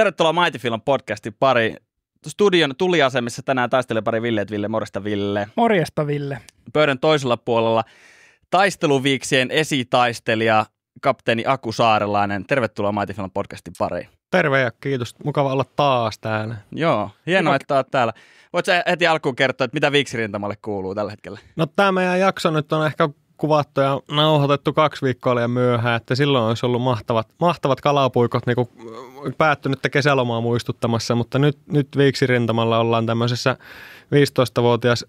Tervetuloa Mighty Filan podcastin pari. Studion tuliasemissa tänään taistelee pari Villeet Ville, morjesta Ville. Morjesta Ville. Pöydän toisella puolella taisteluviiksien esitaistelija, kapteeni Aku Saarelainen. Tervetuloa Mighty Filan podcastin pariin. Terve ja kiitos. Mukava olla taas täällä. Joo, hienoa, että olet täällä. Voitko heti alkuun kertoa, että mitä viiksirintamalle kuuluu tällä hetkellä? No tämä meidän jakso nyt on ehkä kuvattu ja nauhoitettu kaksi viikkoa liian myöhään, että silloin olisi ollut mahtavat, mahtavat kalapuikot niin äh, päättynyttä kesälomaa muistuttamassa, mutta nyt, nyt viiksirintamalla ollaan tämmöisessä 15-vuotias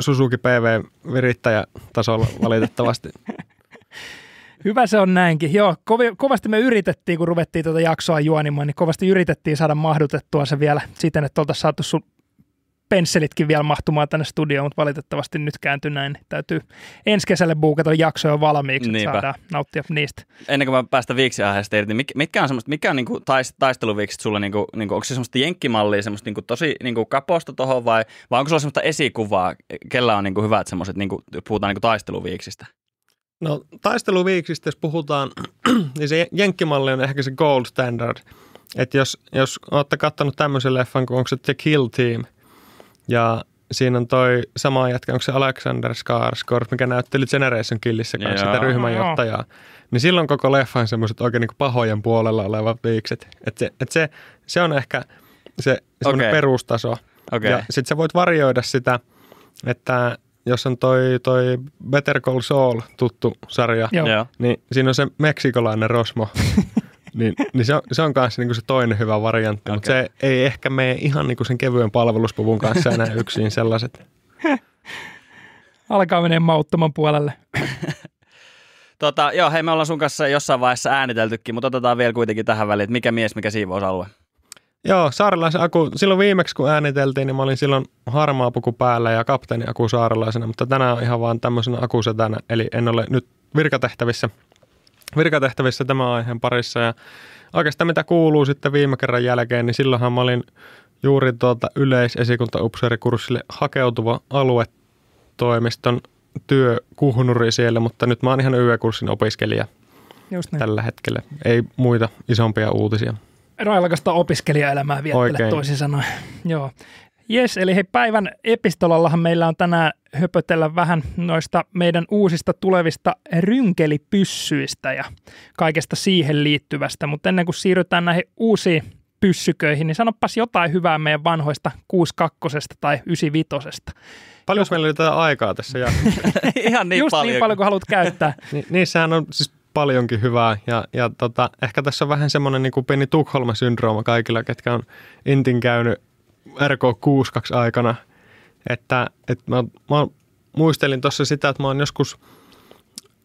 Suzuki PV-virittäjätasolla valitettavasti. Hyvä se on näinkin. Joo, kovasti me yritettiin, kun ruvettiin tuota jaksoa juonimaan, niin kovasti yritettiin saada mahdutettua se vielä siten, että oltaisiin saatu sun pensselitkin vielä mahtumaan tänne studioon, mutta valitettavasti nyt kääntyi näin. Täytyy ensi kesälle buukata jaksoja valmiiksi, että Niipä. saadaan nauttia niistä. Ennen kuin mä päästän viiksi aiheesta irti, mitkä on semmoista, mikä on niinku taist, taisteluviikset sulla, niinku, niinku, onko se semmoista jenkkimallia, semmoista niinku tosi niinku kaposta tuohon vai, vai onko sulla semmoista esikuvaa, kellä on niinku hyvät semmoiset, niinku, puhutaan niinku taisteluviiksistä? No taisteluviiksistä, jos puhutaan, niin se jenkkimalli on ehkä se gold standard. Että jos, jos olette katsonut tämmöisen leffan, kun onko se The Kill Team – ja siinä on toi sama jätkä, onko se Alexander Skarsgård, mikä näytteli Generation Killissä kanssa sitä ryhmänjohtajaa. Niin silloin koko leffa on semmoiset oikein niin pahojen puolella olevat viikset. Et se, et se, se on ehkä se okay. perustaso. Okay. Ja sitten sä voit varjoida sitä, että jos on toi, toi Better Call Saul tuttu sarja, Joo. niin siinä on se meksikolainen Rosmo. niin, niin se on, se on myös niinku se toinen hyvä variantti, okay. mutta se ei ehkä mene ihan niin kuin sen kevyen palveluspuvun kanssa enää yksin sellaiset. Alkaa menee mauttoman puolelle. tota, joo, hei me ollaan sun kanssa jossain vaiheessa ääniteltykin, mutta otetaan vielä kuitenkin tähän väliin, että mikä mies, mikä siivousalue. Joo, saarelaisen aku, silloin viimeksi kun ääniteltiin, niin mä olin silloin harmaa puku päällä ja kapteeni aku saarelaisena, mutta tänään on ihan vaan tämmöisenä akusetänä, eli en ole nyt virkatehtävissä – virkatehtävissä tämän aiheen parissa ja oikeastaan mitä kuuluu sitten viime kerran jälkeen, niin silloinhan mä olin juuri tuolta yleisesikuntaupseerikurssille hakeutuva aluetoimiston työkuhnuri siellä, mutta nyt mä oon ihan YV-kurssin opiskelija Just niin. tällä hetkellä. Ei muita isompia uutisia. Railakasta opiskelijaelämää viettelet toisin sanoen. Joo. Jes, eli hei päivän epistolallahan meillä on tänään höpötellä vähän noista meidän uusista tulevista rynkelipyssyistä ja kaikesta siihen liittyvästä, mutta ennen kuin siirrytään näihin uusiin pyssyköihin, niin sanopas jotain hyvää meidän vanhoista 62 tai 95 Paljonko meillä oli tätä aikaa tässä? Ja... Ihan niin Just niin paljon. niin paljon kuin haluat käyttää. Ni- niissähän on siis paljonkin hyvää ja, ja tota, ehkä tässä on vähän semmoinen niin kuin pieni Tukholma-syndrooma kaikilla, ketkä on intin käynyt RK62 aikana, että, että mä, mä muistelin tuossa sitä, että mä oon joskus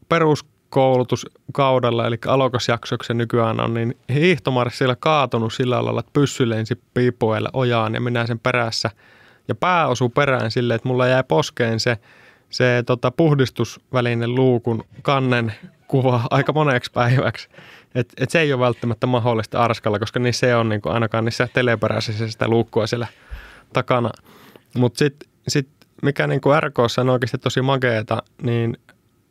peruskoulutuskaudella, eli alokasjaksoksen nykyään on, niin hiihtomarssilla kaatunut sillä lailla, että pyssy lensi piipoilla ojaan ja minä sen perässä. Ja pää osuu perään silleen, että mulla jäi poskeen se, se tota, puhdistusvälinen luukun kannen kuva aika moneksi päiväksi. Et, et se ei ole välttämättä mahdollista arskalla, koska niin se on niin kuin ainakaan niissä teleperäisissä sitä luukkua siellä takana. Mutta sitten sit mikä niin kuin RKssa on oikeasti tosi makeeta, niin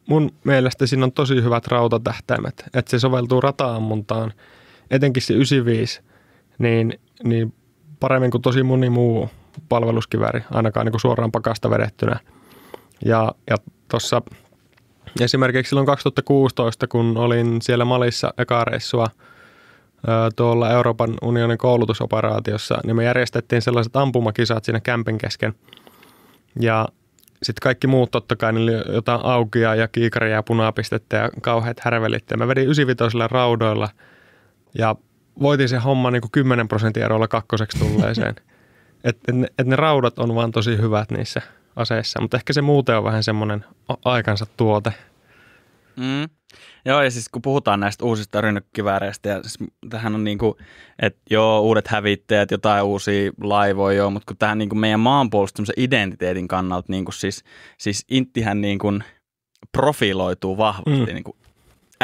mun mielestä siinä on tosi hyvät rautatähtäimet. Että se soveltuu rataammuntaan, etenkin se 95, niin, niin paremmin kuin tosi moni muu palveluskiväri, ainakaan niin kuin suoraan pakasta vedettynä. Ja, ja tuossa Esimerkiksi silloin 2016, kun olin siellä Malissa ekaa reissua tuolla Euroopan unionin koulutusoperaatiossa, niin me järjestettiin sellaiset ampumakisat siinä kämpin kesken. Ja sitten kaikki muut totta kai, niillä oli jotain aukia ja kiikaria ja punapistettä ja kauheat härvelit. Ja mä vedin 95 raudoilla ja voitin se homma niin kuin 10 prosentin erolla kakkoseksi tulleeseen. että et ne, et ne raudat on vaan tosi hyvät niissä aseissa, mutta ehkä se muuten on vähän semmoinen aikansa tuote – Mm. Joo, ja siis kun puhutaan näistä uusista rynnäkkivääreistä, ja siis tähän on niin kuin, että joo, uudet hävittäjät, jotain uusia laivoja, joo, mutta kun tähän niin kuin meidän maanpuolustamisen identiteetin kannalta, niin kuin siis, siis Inttihän niin kuin profiloituu vahvasti mm. niin kuin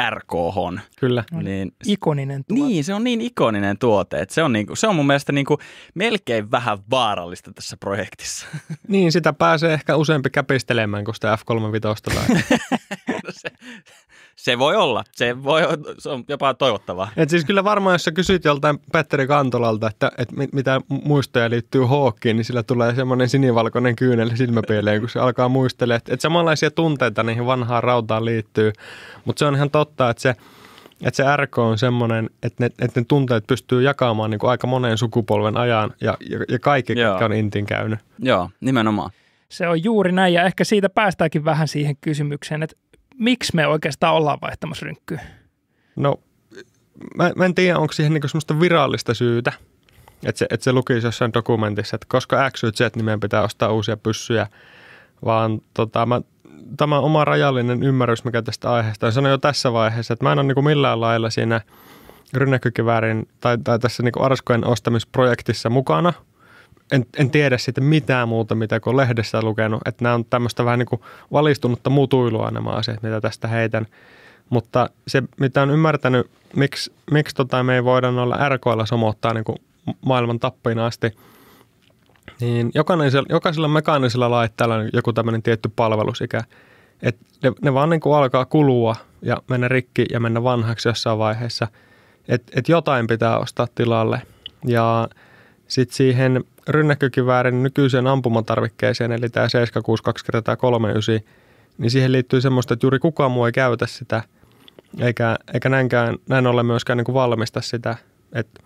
RKH. Kyllä. No niin, niin ikoninen tuote. Niin, se on niin ikoninen tuote. Että se, on niinku, se on mun mielestä niinku melkein vähän vaarallista tässä projektissa. Niin, sitä pääsee ehkä useampi käpistelemään kuin sitä F35. no se, se voi olla, se, voi, se on jopa toivottavaa. Et siis kyllä varmaan, jos sä kysyt joltain Petteri Kantolalta, että, että mit, mitä muistoja liittyy hookkiin, niin sillä tulee semmoinen sinivalkoinen kyynel silmäpieleen, kun se alkaa muistelemaan. Että, että samanlaisia tunteita niihin vanhaan rautaan liittyy, mutta se on ihan totta, että se että se RK on semmoinen, että ne, että ne tunteet pystyy jakamaan niin kuin aika monen sukupolven ajan ja, ja, ja kaikki, Joo. jotka on Intin käynyt. Joo, nimenomaan. Se on juuri näin ja ehkä siitä päästäänkin vähän siihen kysymykseen, että miksi me oikeastaan ollaan vaihtamassa rynkkyä? No, mä, mä en tiedä, onko siihen niinku semmoista virallista syytä. Että se, et se lukisi jossain dokumentissa, että koska X, Z, niin meidän pitää ostaa uusia pyssyjä. Vaan tota, mä, tämä oma rajallinen ymmärrys, mikä tästä aiheesta on, sanoin jo tässä vaiheessa, että mä en ole niinku millään lailla siinä rynnäkkökiväärin tai, tai tässä niinku arskojen ostamisprojektissa mukana – en, en tiedä siitä mitään muuta, mitä kuin lehdessä lukenut. Että nämä on tämmöistä vähän niin kuin valistunutta mutuilua nämä asiat, mitä tästä heitän. Mutta se, mitä on ymmärtänyt, miksi, miksi tota me ei voida olla RKilla somottaa niin kuin maailman tappiin asti, niin jokaisella, jokaisella mekaanisella laitteella on joku tämmöinen tietty palvelusikä. Et ne, ne vaan niin kuin alkaa kulua ja mennä rikki ja mennä vanhaksi jossain vaiheessa. Että et jotain pitää ostaa tilalle. Ja – sitten siihen rynnäkkökiväärin nykyiseen ampumatarvikkeeseen, eli tämä 762 x niin siihen liittyy semmoista, että juuri kukaan muu ei käytä sitä, eikä, eikä näinkään, näin ole myöskään niin kuin valmista sitä, että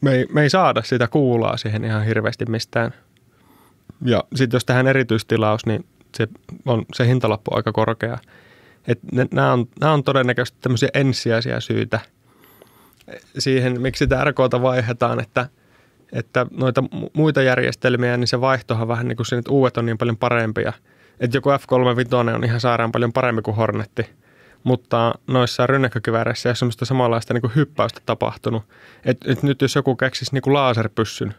me ei, me ei saada sitä kuulaa siihen ihan hirveästi mistään. Ja sitten jos tähän erityistilaus, niin se, on, se hintalappu on aika korkea. Et nämä, on, nämä on todennäköisesti tämmöisiä ensisijaisia syitä siihen, miksi sitä RK-ta vaihdetaan, että – että noita muita järjestelmiä, niin se vaihtohan vähän niin kuin se, että uudet on niin paljon parempia. Että joku F-35 on ihan sairaan paljon parempi kuin Hornetti, mutta noissa rynnäkkökiväreissä ei ole samanlaista niin kuin hyppäystä tapahtunut. Et, et nyt jos joku keksisi niin kuin laaserpyssyn,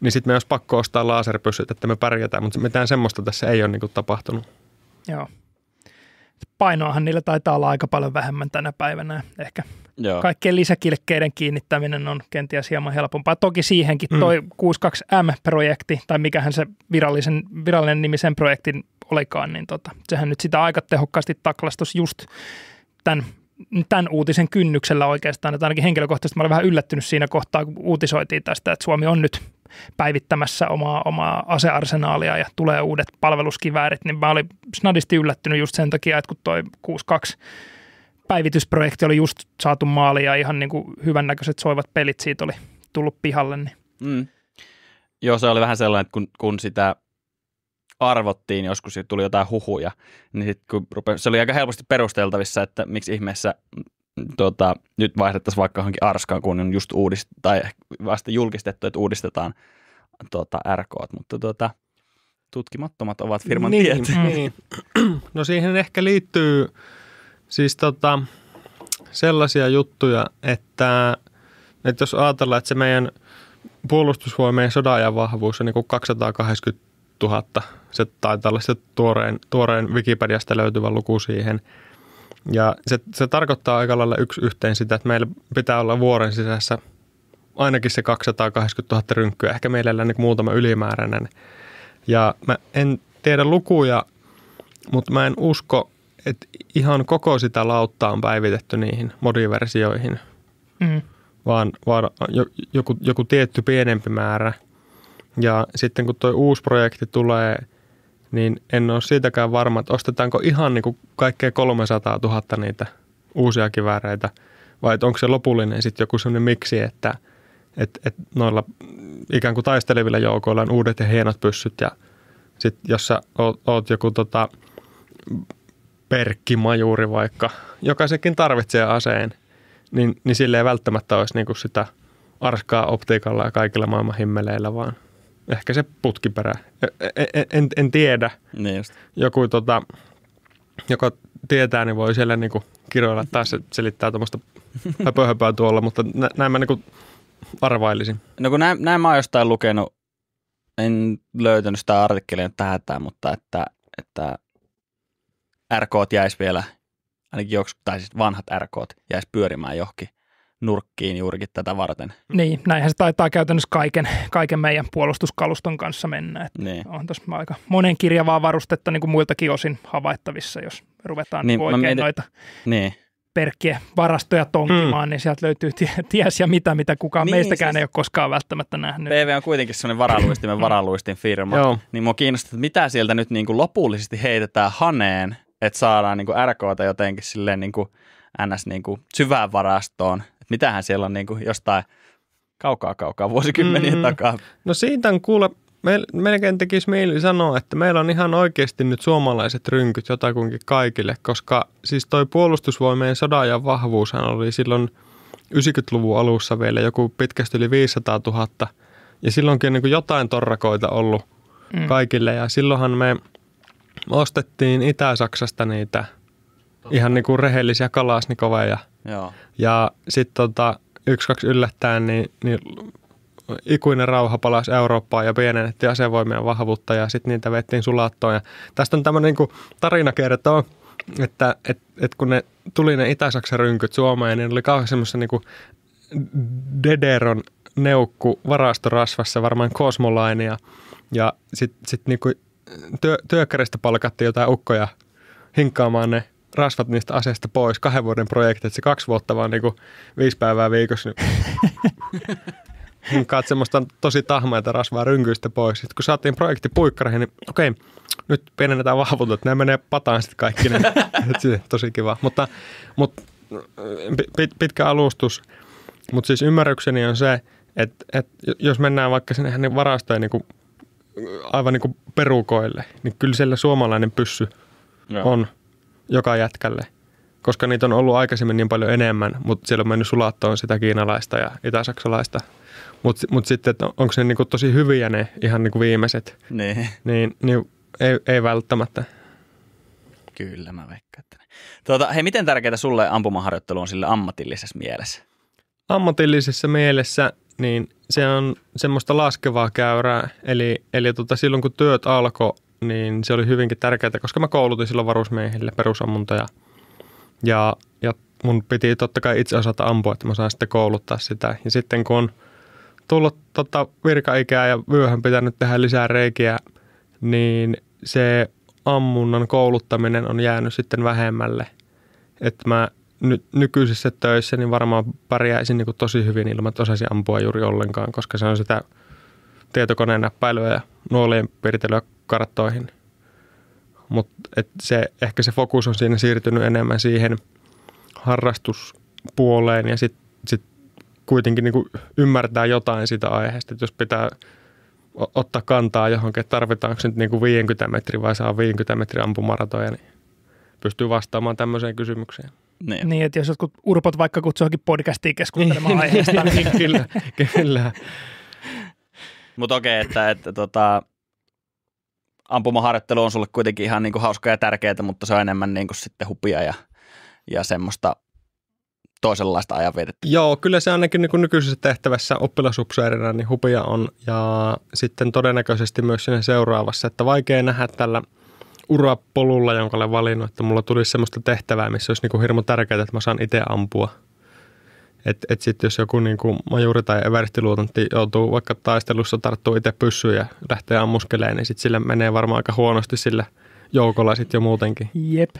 niin sitten me olisi pakko ostaa laaserpyssyt, että me pärjätään, mutta mitään semmoista tässä ei ole niin kuin tapahtunut. Joo. Painoahan niillä taitaa olla aika paljon vähemmän tänä päivänä ehkä – Joo. Kaikkien lisäkilkkeiden kiinnittäminen on kenties hieman helpompaa. Toki siihenkin mm. toi mm. 62M-projekti, tai mikähän se virallisen, virallinen nimi sen projektin olikaan, niin tota, sehän nyt sitä aika tehokkaasti taklastus just tämän tämän uutisen kynnyksellä oikeastaan, että ainakin henkilökohtaisesti mä olin vähän yllättynyt siinä kohtaa, kun uutisoitiin tästä, että Suomi on nyt päivittämässä omaa, omaa asearsenaalia ja tulee uudet palveluskiväärit, niin mä olin snadisti yllättynyt just sen takia, että kun toi 62 päivitysprojekti oli just saatu maaliin ja ihan niin kuin hyvännäköiset soivat pelit siitä oli tullut pihalle. Niin. Mm. Joo, se oli vähän sellainen, että kun, kun sitä arvottiin joskus ja tuli jotain huhuja, niin sit kun rupesi, se oli aika helposti perusteltavissa, että miksi ihmeessä mm, tota, nyt vaihdettaisiin vaikka johonkin Arskaan, kun on just uudist, tai vasta julkistettu, että uudistetaan tota, RK, mutta tota, tutkimattomat ovat firman niin, tiet. Mm. Niin. No siihen ehkä liittyy Siis tota, sellaisia juttuja, että, että jos ajatellaan, että se meidän puolustusvoimien sodanajan vahvuus on niin kuin 280 000, se taitaa olla se tuoreen, tuoreen Wikipediasta löytyvä luku siihen. Ja se, se tarkoittaa aika lailla yksi yhteen sitä, että meillä pitää olla vuoren sisässä ainakin se 280 000 rynkkyä, ehkä meillä niin muutama ylimääräinen. Ja mä en tiedä lukuja, mutta mä en usko, et ihan koko sitä lauttaa on päivitetty niihin modiversioihin, mm. vaan, vaan joku, joku tietty pienempi määrä. Ja sitten kun tuo uusi projekti tulee, niin en ole siitäkään varma, että ostetaanko ihan niin kuin kaikkea 300 000 niitä uusia kivääreitä, vai onko se lopullinen sitten joku sellainen miksi, että et, et noilla ikään kuin taistelevilla joukoilla on uudet ja hienot pyssyt ja sitten jos sä oot, oot joku tota, Perkki Majuri vaikka, joka sekin tarvitsee aseen, niin, niin sille ei välttämättä olisi niin kuin sitä arskaa optiikalla ja kaikilla maailman himmeleillä, vaan ehkä se putkiperä. E, e, e, en, en, en tiedä. Niin just. Joku, tota, joka tietää, niin voi siellä niin kuin kirjoilla taas selittää tuommoista höpöhöpöä tuolla, mutta nä, näin mä niin kuin arvailisin. No kun näin, näin mä oon jostain lukenut, en löytänyt sitä artikkelia tähän, mutta että, että RK jäisi vielä, ainakin joks, tai siis vanhat RK jäisi pyörimään johonkin nurkkiin juurikin tätä varten. Niin, näinhän se taitaa käytännössä kaiken, kaiken meidän puolustuskaluston kanssa mennä. Että niin. On tuossa aika monen kirjavaa varustetta niin kuin muiltakin osin havaittavissa, jos ruvetaan niin, niin oikein mietin, noita niin. perkkiä varastoja tonkimaan, mm. niin sieltä löytyy ties ja mitä, mitä kukaan niin, meistäkään siis, ei ole koskaan välttämättä nähnyt. PV on kuitenkin sellainen varaluistimen mm. varaluistin firma, Joo. niin mua kiinnostaa, että mitä sieltä nyt niin kuin lopullisesti heitetään haneen – että saadaan niin kuin RKta jotenkin silleen niin kuin ns. Niin kuin syvään varastoon. Että mitähän siellä on niin kuin jostain kaukaa kaukaa vuosikymmeniä mm. takaa. No siitä on kuule, melkein tekisi mieli sanoa, että meillä on ihan oikeasti nyt suomalaiset rynkyt jotakuinkin kaikille, koska siis toi puolustusvoimien sodajan vahvuushan oli silloin 90-luvun alussa vielä joku pitkästi yli 500 000 ja silloinkin on niin jotain torrakoita ollut mm. kaikille ja silloinhan me – me ostettiin Itä-Saksasta niitä Totta. ihan niinku rehellisiä kalasnikoveja. Joo. Ja sitten tota, yksi kaksi yllättäen, niin, niin ikuinen rauha palasi Eurooppaan ja pienennettiin asevoimien vahvuutta ja sitten niitä vettiin sulattoon. Ja tästä on tämmöinen niinku tarina kertoo, että et, et kun ne tuli ne Itä-Saksan rynkyt Suomeen, niin oli kauhean semmoisessa niinku Dederon neukku varastorasvassa, varmaan kosmolainia ja, ja sitten sit niinku työ, työkkäristä palkattiin jotain ukkoja hinkkaamaan ne rasvat niistä aseista pois. Kahden vuoden projekti, että se kaksi vuotta vaan niinku viisi päivää viikossa. Niin hinkkaat semmoista tosi tahmaita rasvaa rynkyistä pois. Sitten kun saatiin projekti puikkareihin, niin okei, nyt pienennetään vahvut, että nämä menee pataan sitten kaikki. Niin, tosi kiva. Mutta, mutta pitkä alustus. Mutta siis ymmärrykseni on se, että, että jos mennään vaikka sinne hänen varastojen niin aivan niin kuin perukoille, niin kyllä siellä suomalainen pyssy ja. on joka jätkälle. Koska niitä on ollut aikaisemmin niin paljon enemmän, mutta siellä on mennyt sulattoon sitä kiinalaista ja itä-saksalaista. Mutta mut sitten, että onko ne kuin niinku tosi hyviä ne ihan kuin niinku viimeiset, ne. niin, niin ei, ei välttämättä. Kyllä mä veikkaan. Tuota, hei, miten tärkeää sulle ampumaharjoittelu on sille ammatillisessa mielessä? Ammatillisessa mielessä – niin se on semmoista laskevaa käyrää. Eli, eli tota, silloin kun työt alkoi, niin se oli hyvinkin tärkeää, koska mä koulutin silloin varusmiehille perusammuntoja. Ja, ja mun piti totta kai itse osata ampua, että mä saan sitten kouluttaa sitä. Ja sitten kun on tullut tota virkaikää ja myöhän pitänyt tehdä lisää reikiä, niin se ammunnan kouluttaminen on jäänyt sitten vähemmälle. Että mä ny- nykyisissä töissä, niin varmaan pärjäisin niin kuin tosi hyvin ilman, että osaisin ampua juuri ollenkaan, koska se on sitä tietokoneen näppäilyä ja nuolien piirtelyä karttoihin. Mutta se, ehkä se fokus on siinä siirtynyt enemmän siihen harrastuspuoleen ja sitten sit kuitenkin niin kuin ymmärtää jotain sitä aiheesta, että jos pitää ottaa kantaa johonkin, että tarvitaanko nyt niin kuin 50 metriä vai saa 50 metriä ampumaratoja, niin pystyy vastaamaan tämmöiseen kysymykseen. Niin. niin, että jos jotkut urpot vaikka kutsuakin podcastiin keskustelemaan niin. aiheesta. niin, kyllä, kyllä. Mutta okei, okay, että, että tota, ampumaharjoittelu on sulle kuitenkin ihan niinku hauskaa ja tärkeää, mutta se on enemmän niinku sitten hupia ja, ja semmoista toisenlaista ajanvietettä. Joo, kyllä se ainakin niin nykyisessä tehtävässä oppilasupseerina niin hupia on ja sitten todennäköisesti myös siinä seuraavassa, että vaikea nähdä tällä – urapolulla, jonka olen valinnut, että mulla tulisi semmoista tehtävää, missä olisi niinku hirmu tärkeää, että mä saan itse ampua. Että et sitten jos joku niinku majuri tai everstiluutantti joutuu vaikka taistelussa tarttuu itse pyssyyn ja lähtee ammuskeleen, niin sitten sille menee varmaan aika huonosti sillä joukolla sitten jo muutenkin. Jep.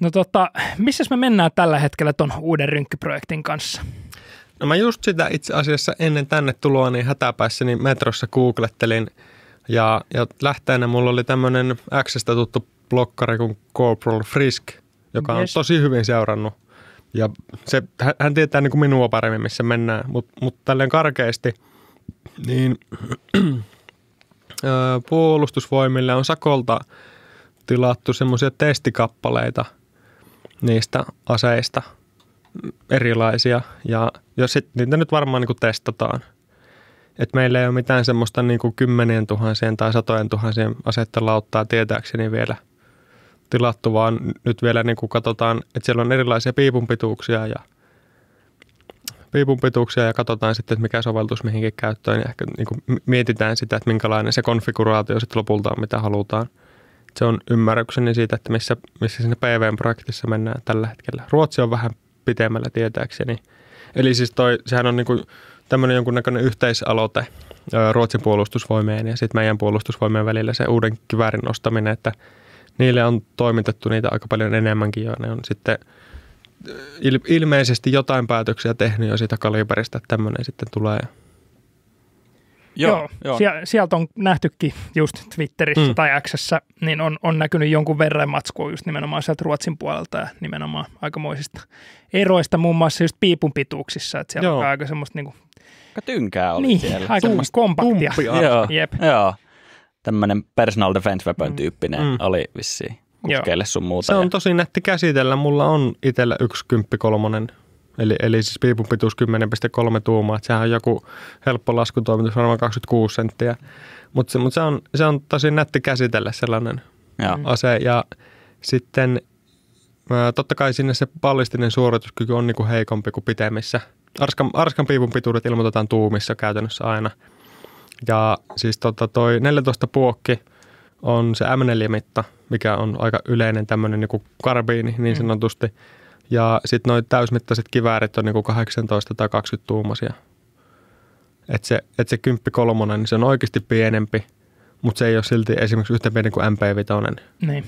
No tota, missä me mennään tällä hetkellä ton uuden rynkkyprojektin kanssa? No mä just sitä itse asiassa ennen tänne tuloa niin hätäpäissäni metrossa googlettelin – ja, ja lähteenä mulla oli tämmöinen Xstä tuttu blokkari kuin Corporal Frisk, joka yes. on tosi hyvin seurannut. Ja se, hän, tietää niin kuin minua paremmin, missä mennään, mutta mut tälleen karkeasti, niin puolustusvoimille on Sakolta tilattu semmoisia testikappaleita niistä aseista erilaisia. Ja jos sit, niitä nyt varmaan niin kuin testataan – et meillä ei ole mitään semmoista niin kuin kymmenien tuhansien tai satojen tuhansien asetta lauttaa tietääkseni vielä tilattu, vaan nyt vielä niin kuin katsotaan, että siellä on erilaisia piipunpituuksia ja piipunpituuksia ja katsotaan sitten, että mikä soveltus mihinkin käyttöön ja ehkä niin kuin mietitään sitä, että minkälainen se konfiguraatio sitten lopulta on, mitä halutaan. Se on ymmärrykseni siitä, että missä, missä siinä pv projektissa mennään tällä hetkellä. Ruotsi on vähän pitemmällä tietääkseni. Eli siis toi, sehän on niin kuin – tämmöinen jonkunnäköinen yhteisaloite Ruotsin puolustusvoimien ja sitten meidän puolustusvoimien välillä se uuden kiväärin nostaminen, että niille on toimitettu niitä aika paljon enemmänkin ja ne on sitten ilmeisesti jotain päätöksiä tehnyt jo siitä kaliberista, että tämmöinen sitten tulee. Joo, joo. joo. Sie- sieltä on nähtykin just Twitterissä mm. tai Xssä, niin on, on näkynyt jonkun verran matskua just nimenomaan sieltä Ruotsin puolelta ja nimenomaan aikamoisista eroista muun muassa just piipun pituuksissa, että siellä joo. on aika semmoista niin kuin Aika tynkää oli niin, siellä. Aika Tum- kompaktia. Joo, Jep. joo. Tämmöinen personal defense weapon mm. tyyppinen mm. oli vissiin kuskeille sun muuta. Se on ja... tosi nätti käsitellä. Mulla on itsellä yksi kymppikolmonen. Eli, eli siis piipun pituus 10,3 tuumaa. Et sehän on joku helppo laskutoimitus, varmaan 26 senttiä. Mutta se, mut se, on, se on tosi nätti käsitellä sellainen Joo. Mm. ase. Ja sitten totta kai sinne se ballistinen suorituskyky on niinku heikompi kuin pitemmissä – arskan, arskan piipun pituudet ilmoitetaan tuumissa käytännössä aina. Ja siis tota toi 14 puokki on se M4-mitta, mikä on aika yleinen tämmöinen niin karbiini niin mm. sanotusti. Ja sitten noin täysmittaiset kiväärit on niin 18 tai 20 tuumasia. Että se, et se kymppi kolmonen, niin se on oikeasti pienempi, mutta se ei ole silti esimerkiksi yhtä pieni kuin MP5. Niin.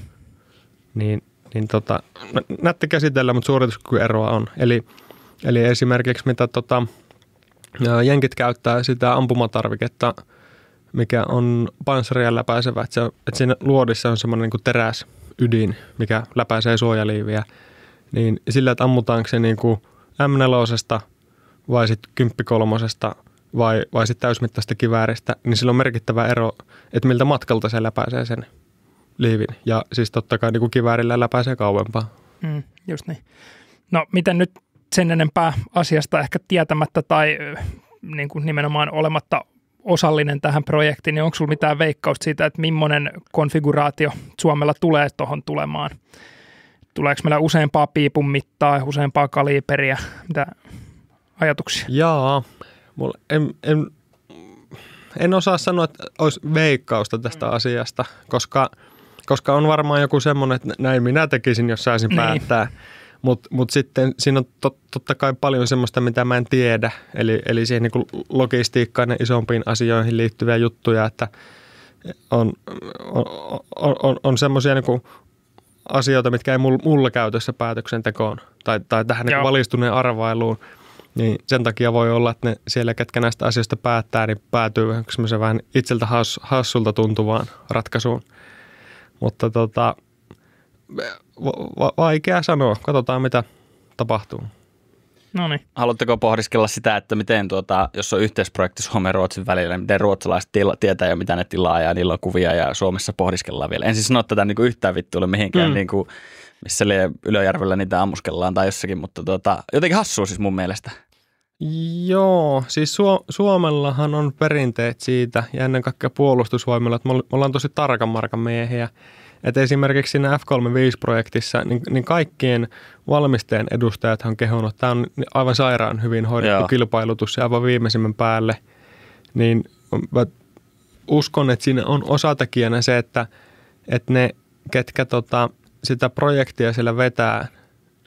Niin, niin tota, nätti käsitellä, mutta suorituskykyeroa eroa on. Eli Eli esimerkiksi mitä tota, jenkit käyttää sitä ampumatarviketta, mikä on panssaria läpäisevä, että, se, että siinä luodissa on semmoinen niin teräs ydin, mikä läpäisee suojaliiviä, niin sillä, että ammutaanko se niin kuin M4 vai sitten kymppikolmosesta vai, vai sitten täysmittaista kivääristä, niin sillä on merkittävä ero, että miltä matkalta se läpäisee sen liivin. Ja siis totta kai niin kuin kiväärillä läpäisee kauempaa. Mm, just niin. No miten nyt sen enempää asiasta ehkä tietämättä tai niin kuin nimenomaan olematta osallinen tähän projektiin, niin onko sulla mitään veikkausta siitä, että millainen konfiguraatio Suomella tulee tuohon tulemaan? Tuleeko meillä useampaa piipun mittaa, useampaa kaliiperiä, Mitä ajatuksia? Jaa, mulla en, en, en osaa sanoa, että olisi veikkausta tästä mm. asiasta, koska, koska on varmaan joku semmoinen, että näin minä tekisin, jos saisin niin. päättää – mutta mut sitten siinä on tot, totta kai paljon semmoista, mitä mä en tiedä. Eli, eli siihen niin logistiikkaan ja isompiin asioihin liittyviä juttuja, että on, on, on, on, on semmoisia niin asioita, mitkä ei mulla käytössä päätöksentekoon tai, tai tähän niin valistuneen arvailuun. Niin sen takia voi olla, että ne siellä, ketkä näistä asioista päättää, niin päätyy vähän itseltä has, hassulta tuntuvaan ratkaisuun. Mutta tota, vaikea sanoa. Katsotaan, mitä tapahtuu. No niin. Haluatteko pohdiskella sitä, että miten tuota, jos on yhteisprojekti Suomen ja Ruotsin välillä, niin miten ruotsalaiset tila, tietää jo, mitä ne tilaa ja niillä on kuvia ja Suomessa pohdiskellaan vielä. En siis sano tätä niin kuin yhtään vittuille mihinkään, mm. niin kuin, missä Ylöjärvellä niitä ammuskellaan tai jossakin, mutta tuota, jotenkin hassua siis mun mielestä. Joo, siis Su- Suomellahan on perinteet siitä ja ennen kaikkea puolustusvoimilla, että me ollaan tosi tarkan markan miehiä. Et esimerkiksi siinä F35-projektissa niin, niin kaikkien valmistajien edustajat on kehunut, että tämä on aivan sairaan hyvin hoidettu Joo. kilpailutus ja aivan viimeisimmän päälle. Niin mä uskon, että siinä on osatekijänä se, että, että ne, ketkä tota, sitä projektia siellä vetää,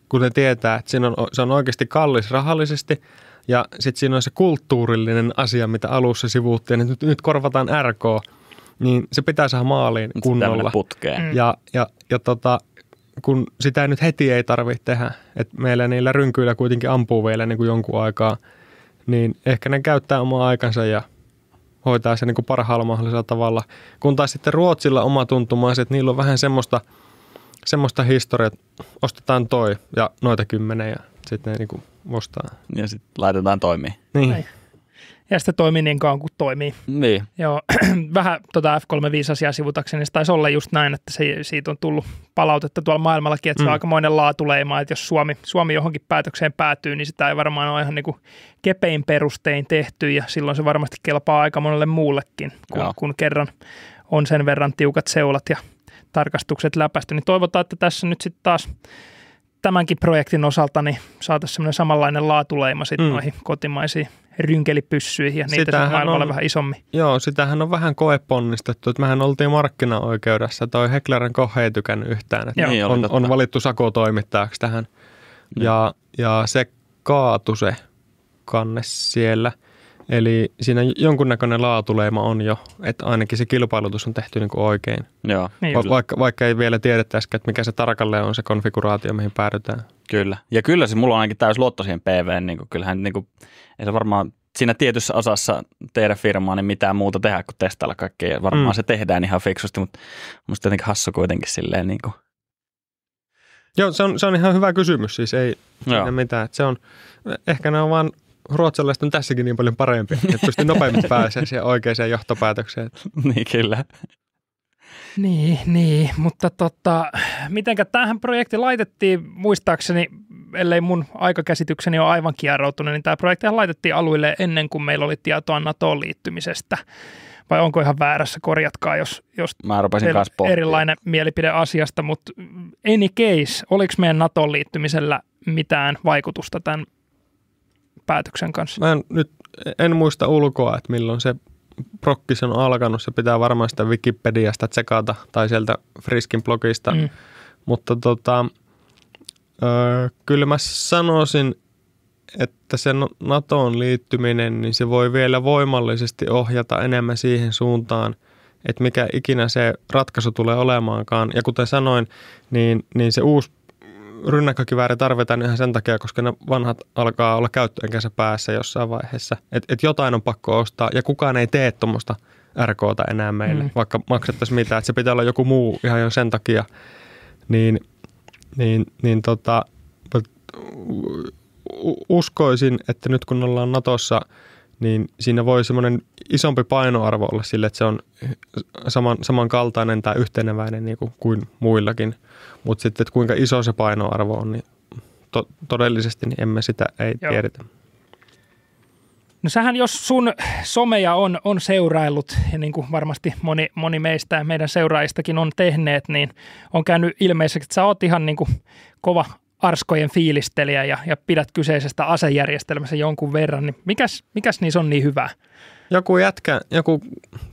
kun ne tietää, että siinä on, se on oikeasti kallis rahallisesti – ja sitten siinä on se kulttuurillinen asia, mitä alussa sivuuttiin, että nyt, nyt korvataan RK niin se pitää saada maaliin kunnolla. putkeen. Mm. Ja, ja, ja tota, kun sitä ei nyt heti ei tarvitse tehdä, että meillä niillä rynkyillä kuitenkin ampuu vielä niin kuin jonkun aikaa, niin ehkä ne käyttää omaa aikansa ja hoitaa se niin kuin parhaalla mahdollisella tavalla. Kun taas sitten Ruotsilla oma tuntuma että niillä on vähän semmoista, semmoista historiaa, että ostetaan toi ja noita kymmenen ja sitten ne niin kuin ostaa. Ja sitten laitetaan toimii. Niin. Ai. Niin ja sitten toimii niin kauan kuin toimii. Niin. Joo, vähän tota F35-asiaa sivutakseni, niin se taisi olla just näin, että se, siitä on tullut palautetta tuolla maailmallakin, että mm. se on mm. aikamoinen laatuleima, että jos Suomi, Suomi johonkin päätökseen päätyy, niin sitä ei varmaan ole ihan niin kuin kepein perustein tehty ja silloin se varmasti kelpaa aika monelle muullekin, kun, kun kerran on sen verran tiukat seulat ja tarkastukset läpäisty, niin toivotaan, että tässä nyt sitten taas tämänkin projektin osalta niin saataisiin semmoinen samanlainen laatuleima sitten mm. noihin kotimaisiin rynkelipyssyihin ja niitä on on, vähän isommin. Joo, sitähän on vähän koeponnistettu. Että mehän oltiin markkinaoikeudessa. Toi Heklerin kohe ei tykännyt yhtään. Että niin, on, on, valittu sakotoimittajaksi tähän. Ja, niin. ja se kaatu se kanne siellä – Eli siinä jonkunnäköinen laatuleima on jo, että ainakin se kilpailutus on tehty niin kuin oikein. Joo. Niin Va- vaikka, vaikka ei vielä tiedettäisikään, että mikä se tarkalleen on se konfiguraatio, mihin päädytään. Kyllä. Ja kyllä se mulla on ainakin täys luotto siihen PV. Niin kuin, kyllähän niin kuin, ei se varmaan siinä tietyssä osassa tehdä firmaa, niin mitään muuta tehdä kuin testailla kaikkea. Ja varmaan mm. se tehdään ihan fiksusti, mutta musta jotenkin hassu kuitenkin silleen niin kuin. Joo, se on, se on ihan hyvä kysymys, siis ei Joo. mitään. se on, ehkä ne on vaan ruotsalaiset on tässäkin niin paljon parempi, että pystyy nopeammin pääsemään siihen oikeaan johtopäätökseen. niin, kyllä. Niin, niin, mutta tota, mitenkä tähän projekti laitettiin, muistaakseni, ellei mun aikakäsitykseni ole aivan kieroutunut, niin tämä projekti laitettiin aluille ennen kuin meillä oli tietoa NATOon liittymisestä. Vai onko ihan väärässä, korjatkaa, jos, jos Mä erilainen mielipide asiasta, mutta any case, oliko meidän NATOon liittymisellä mitään vaikutusta tämän päätöksen kanssa? Mä en, nyt en muista ulkoa, että milloin se prokkis on alkanut. Se pitää varmaan sitä Wikipediasta tsekata tai sieltä Friskin blogista. Mm. Mutta tota, ö, kyllä mä sanoisin, että se no- NATOon liittyminen, niin se voi vielä voimallisesti ohjata enemmän siihen suuntaan, että mikä ikinä se ratkaisu tulee olemaankaan. Ja kuten sanoin, niin, niin se uusi rynnäkkökivääri tarvitaan ihan sen takia, koska ne vanhat alkaa olla käyttöönkänsä päässä jossain vaiheessa. Että et jotain on pakko ostaa ja kukaan ei tee tuommoista RKta enää meille, mm. vaikka maksettaisiin mitään. Että se pitää olla joku muu ihan jo sen takia. Niin, niin, niin tota, uskoisin, että nyt kun ollaan Natossa, niin siinä voi semmoinen isompi painoarvo olla sille, että se on saman, samankaltainen tai yhteneväinen niin kuin, kuin muillakin – mutta sitten, että kuinka iso se painoarvo on, niin to- todellisesti niin emme sitä ei Joo. tiedetä. No sähän, jos sun someja on, on seuraillut, ja niin kuin varmasti moni, moni meistä ja meidän seuraajistakin on tehneet, niin on käynyt ilmeiseksi, että sä oot ihan niin kuin kova arskojen fiilistelijä ja, ja pidät kyseisestä asejärjestelmästä jonkun verran, niin mikäs, mikäs niissä on niin hyvää? Joku jätkä, joku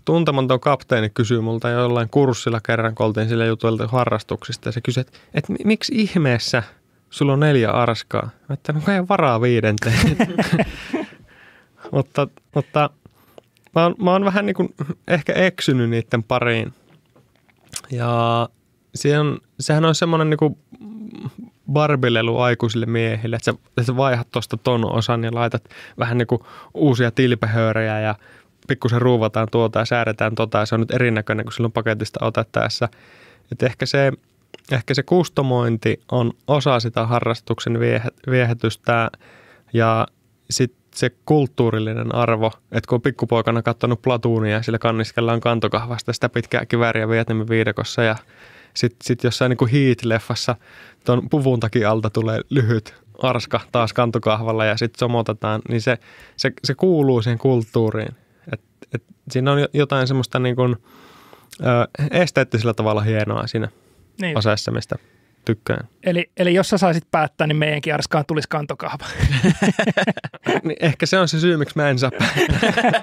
tuntematon kapteeni kysyy multa jollain kurssilla kerran, kun oltiin sillä jutuilta harrastuksista. Ja se kysyi, että, että miksi ihmeessä sulla on neljä arskaa? Mä että mä no ei varaa viidenteen. mutta, mutta mä, oon, mä oon vähän niin kuin ehkä eksynyt niiden pariin. Ja siihen, sehän on semmoinen niin kuin Barbilelu aikuisille miehille, että sä, sä vaihat tuosta ton osan ja laitat vähän niin kuin uusia tilpehöörejä ja pikkusen ruuvataan tuota ja säädetään tuota ja se on nyt erinäköinen kun silloin paketista tässä. Et ehkä, se, ehkä se kustomointi on osa sitä harrastuksen viehätystä ja sitten se kulttuurillinen arvo, että kun on pikkupoikana katsonut platuunia ja sillä kanniskellaan kantokahvasta sitä pitkää kivääriä Vietnamin viidakossa ja sitten sit jossain niin kuin Heat-leffassa tuon puvun takia alta tulee lyhyt arska taas kantokahvalla ja sitten somotetaan, niin se, se, se kuuluu siihen kulttuuriin. Et, et siinä on jotain semmoista niin kuin, ö, esteettisellä tavalla hienoa siinä niin. osassa, mistä tykkään. Eli, eli jos sä saisit päättää, niin meidänkin arskaan tulisi kantokahva. niin ehkä se on se syy, miksi mä en saa päättää.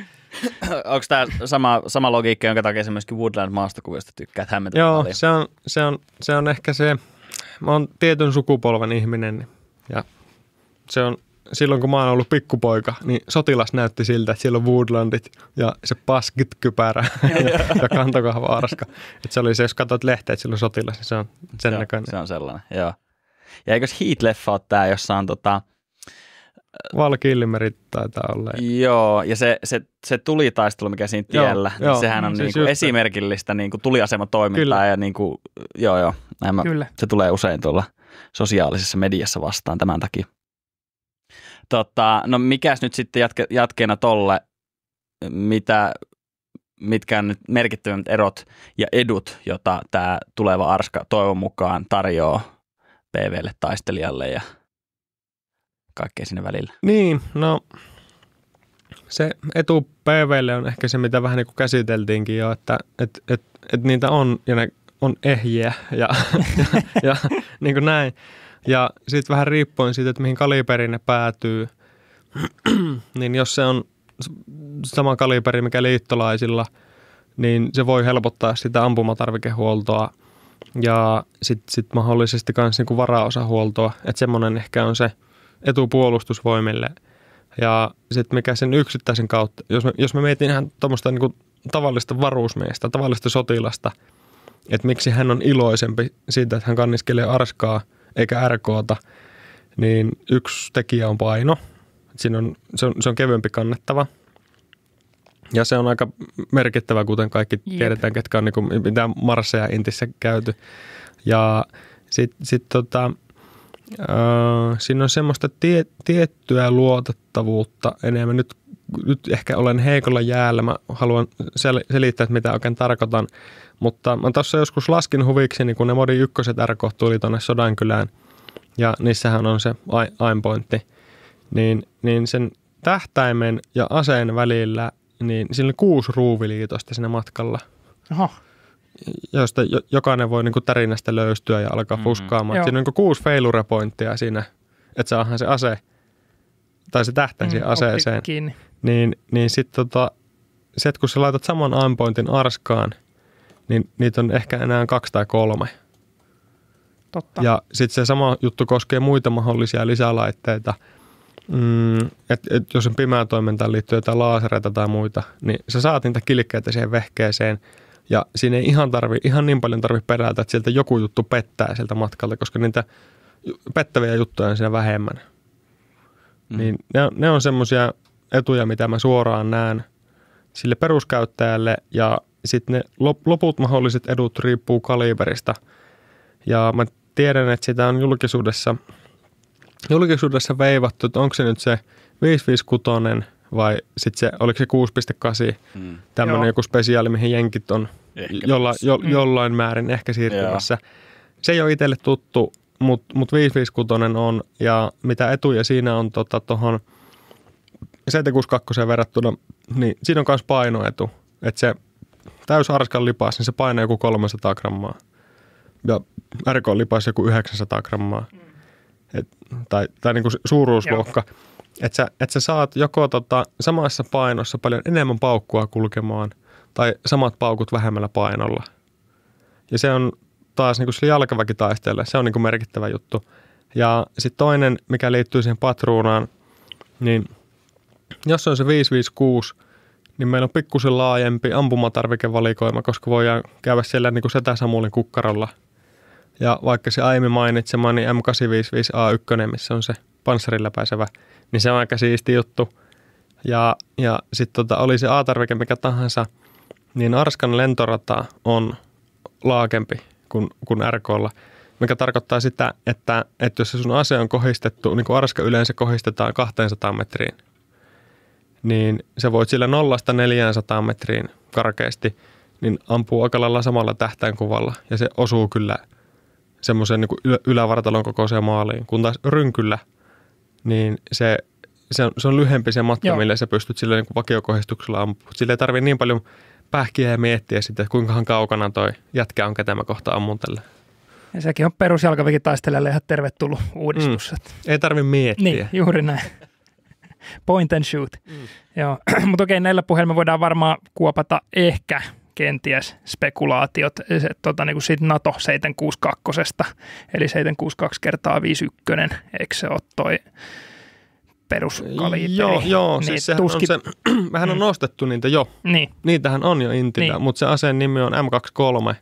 Onko tämä sama, sama logiikka, jonka takia se myöskin Woodland-maastokuvista tykkää hämmentä Joo, paljon? se on, se, on, se on ehkä se, mä oon tietyn sukupolven ihminen ja se on, silloin kun mä oon ollut pikkupoika, niin sotilas näytti siltä, että siellä on Woodlandit ja se paskit kypärä ja, ja kantokahva arska. että se oli se, jos katsoit lehteä, että siellä on sotilas, niin se on sen se on, näköinen. Se on sellainen, joo. Ja eikös Heat-leffa ole tämä, jossa on tota, Val Kilmerit taitaa olla. Joo, ja se, se, se tulitaistelu, mikä siinä tiellä, niin joo, niin sehän on siis niinku esimerkillistä niinku tuliasematoimintaa. Kyllä. Ja niinku, joo, joo, näin mä, Kyllä. se tulee usein tuolla sosiaalisessa mediassa vastaan tämän takia. Tota, no mikäs nyt sitten jatke, jatkeena tolle, mitä, mitkä on nyt merkittävät erot ja edut, jota tämä tuleva arska toivon mukaan tarjoaa PVlle taistelijalle ja – kaikkea sinne välillä. Niin, no se etu PVlle on ehkä se, mitä vähän niin kuin käsiteltiinkin jo, että et, et, et niitä on ja ne on ehjiä ja, ja, ja niin kuin näin. Ja sitten vähän riippuen siitä, että mihin kaliberiin ne päätyy, niin jos se on sama kaliberi, mikä liittolaisilla, niin se voi helpottaa sitä ampumatarvikehuoltoa ja sitten sit mahdollisesti myös niinku varaosahuoltoa. Että semmoinen ehkä on se – etupuolustusvoimille. Ja sitten mikä sen yksittäisen kautta, jos me, jos me mietin ihan tuommoista niinku tavallista varusmiestä, tavallista sotilasta, että miksi hän on iloisempi siitä, että hän kanniskelee arskaa eikä RKta, niin yksi tekijä on paino. Siinä on, se, on, se on kevyempi kannettava. Ja se on aika merkittävä, kuten kaikki Jep. tiedetään, ketkä on niin kuin, mitä marseja intissä käyty. Ja sitten sit, tota, Öö, siinä on semmoista tie, tiettyä luotettavuutta enemmän. Nyt, nyt ehkä olen heikolla jäällä, mä haluan sel, selittää, että mitä oikein tarkoitan. Mutta mä tuossa joskus laskin huviksi, niin kun ne Modi ykköset R tuli tuonne Sodankylään, ja niissähän on se aimpointti, niin, niin sen tähtäimen ja aseen välillä, niin sillä oli kuusi ruuviliitosta siinä matkalla. Aha joista jokainen voi niin kuin tärinästä löystyä ja alkaa mm-hmm. fuskaamaan. Joo. Siinä on niin kuusi failure-pointtia siinä, että saahan se ase tai se tähtää mm, siihen aseeseen. Kiinni. Niin, niin sitten tota, se, että kun sä laitat saman aimpointin arskaan, niin niitä on ehkä enää kaksi tai kolme. Totta. Ja sitten se sama juttu koskee muita mahdollisia lisälaitteita. Mm, et, et jos on pimeä toimintaan liittyy jotain laasereita tai muita, niin sä saat niitä kilkkeitä siihen vehkeeseen – ja siinä ei ihan, tarvi, ihan niin paljon tarvitse perätä, että sieltä joku juttu pettää sieltä matkalta, koska niitä pettäviä juttuja on siinä vähemmän. Mm. Niin ne, ne on semmoisia etuja, mitä mä suoraan näen sille peruskäyttäjälle ja sitten ne loput mahdolliset edut riippuu kaliberista. Ja mä tiedän, että sitä on julkisuudessa, julkisuudessa veivattu, että onko se nyt se 556 vai sitten se, oliko se 6.8 mm. tämmöinen joku spesiaali, mihin jenkit on jolla, jo, mm. jollain määrin ehkä siirtymässä. Joo. Se ei ole itselle tuttu, mutta mut 556 on ja mitä etuja siinä on tuohon tota, 762 verrattuna, niin siinä on myös painoetu. Että se täys arskan lipas, niin se painaa joku 300 grammaa ja RK lipas joku 900 grammaa. Mm. Et, tai tai niinku suuruusluokka. Joo että sä, et sä saat joko tota, samassa painossa paljon enemmän paukkua kulkemaan tai samat paukut vähemmällä painolla. Ja se on taas niin kuin sille jalkaväkitaisteelle, se on niin merkittävä juttu. Ja sitten toinen, mikä liittyy siihen patruunaan, niin jos on se 556, niin meillä on pikkusen laajempi ampumatarvikevalikoima, koska voidaan käydä siellä niin setä Samulin kukkarolla. Ja vaikka se aiemmin mainitsemani niin M855A1, missä on se panssarilla pääsevä niin se on aika siisti juttu. Ja, ja sitten tota, oli se A-tarvike mikä tahansa, niin Arskan lentorata on laakempi kuin, kuin RKlla, mikä tarkoittaa sitä, että, että jos se sun ase on kohistettu, niin kuin Arska yleensä kohistetaan 200 metriin, niin se voit sillä nollasta 400 metriin karkeasti, niin ampuu aika lailla samalla tähtäinkuvalla ja se osuu kyllä semmoisen niin ylävartalon kokoiseen maaliin, kun taas rynkyllä – niin se, se, on, se on lyhempi se matka, Joo. millä sä pystyt sillä niin vakiokohdistuksella ampumaan. Sillä ei tarvitse niin paljon pähkiä ja miettiä sitä, että kuinkahan kaukana toi jätkä on, ketä mä kohta ammun tälle. Ja sekin on perusjalkavikin taistelijalle ihan tervetullut uudistus. Mm. Ei tarvi miettiä. Niin, juuri näin. Point and shoot. Mm. Joo, mutta okei, näillä puheilla voidaan varmaan kuopata ehkä – kenties spekulaatiot se, tota, niin kuin siitä NATO 762, eli 762 kertaa 51, eikö se ole toi peruskaliberi. Joo, joo siis niin siis sehän on se, vähän on nostettu mm. niitä jo. Niin. Niitähän on jo intillä, niin. mutta se aseen nimi on M23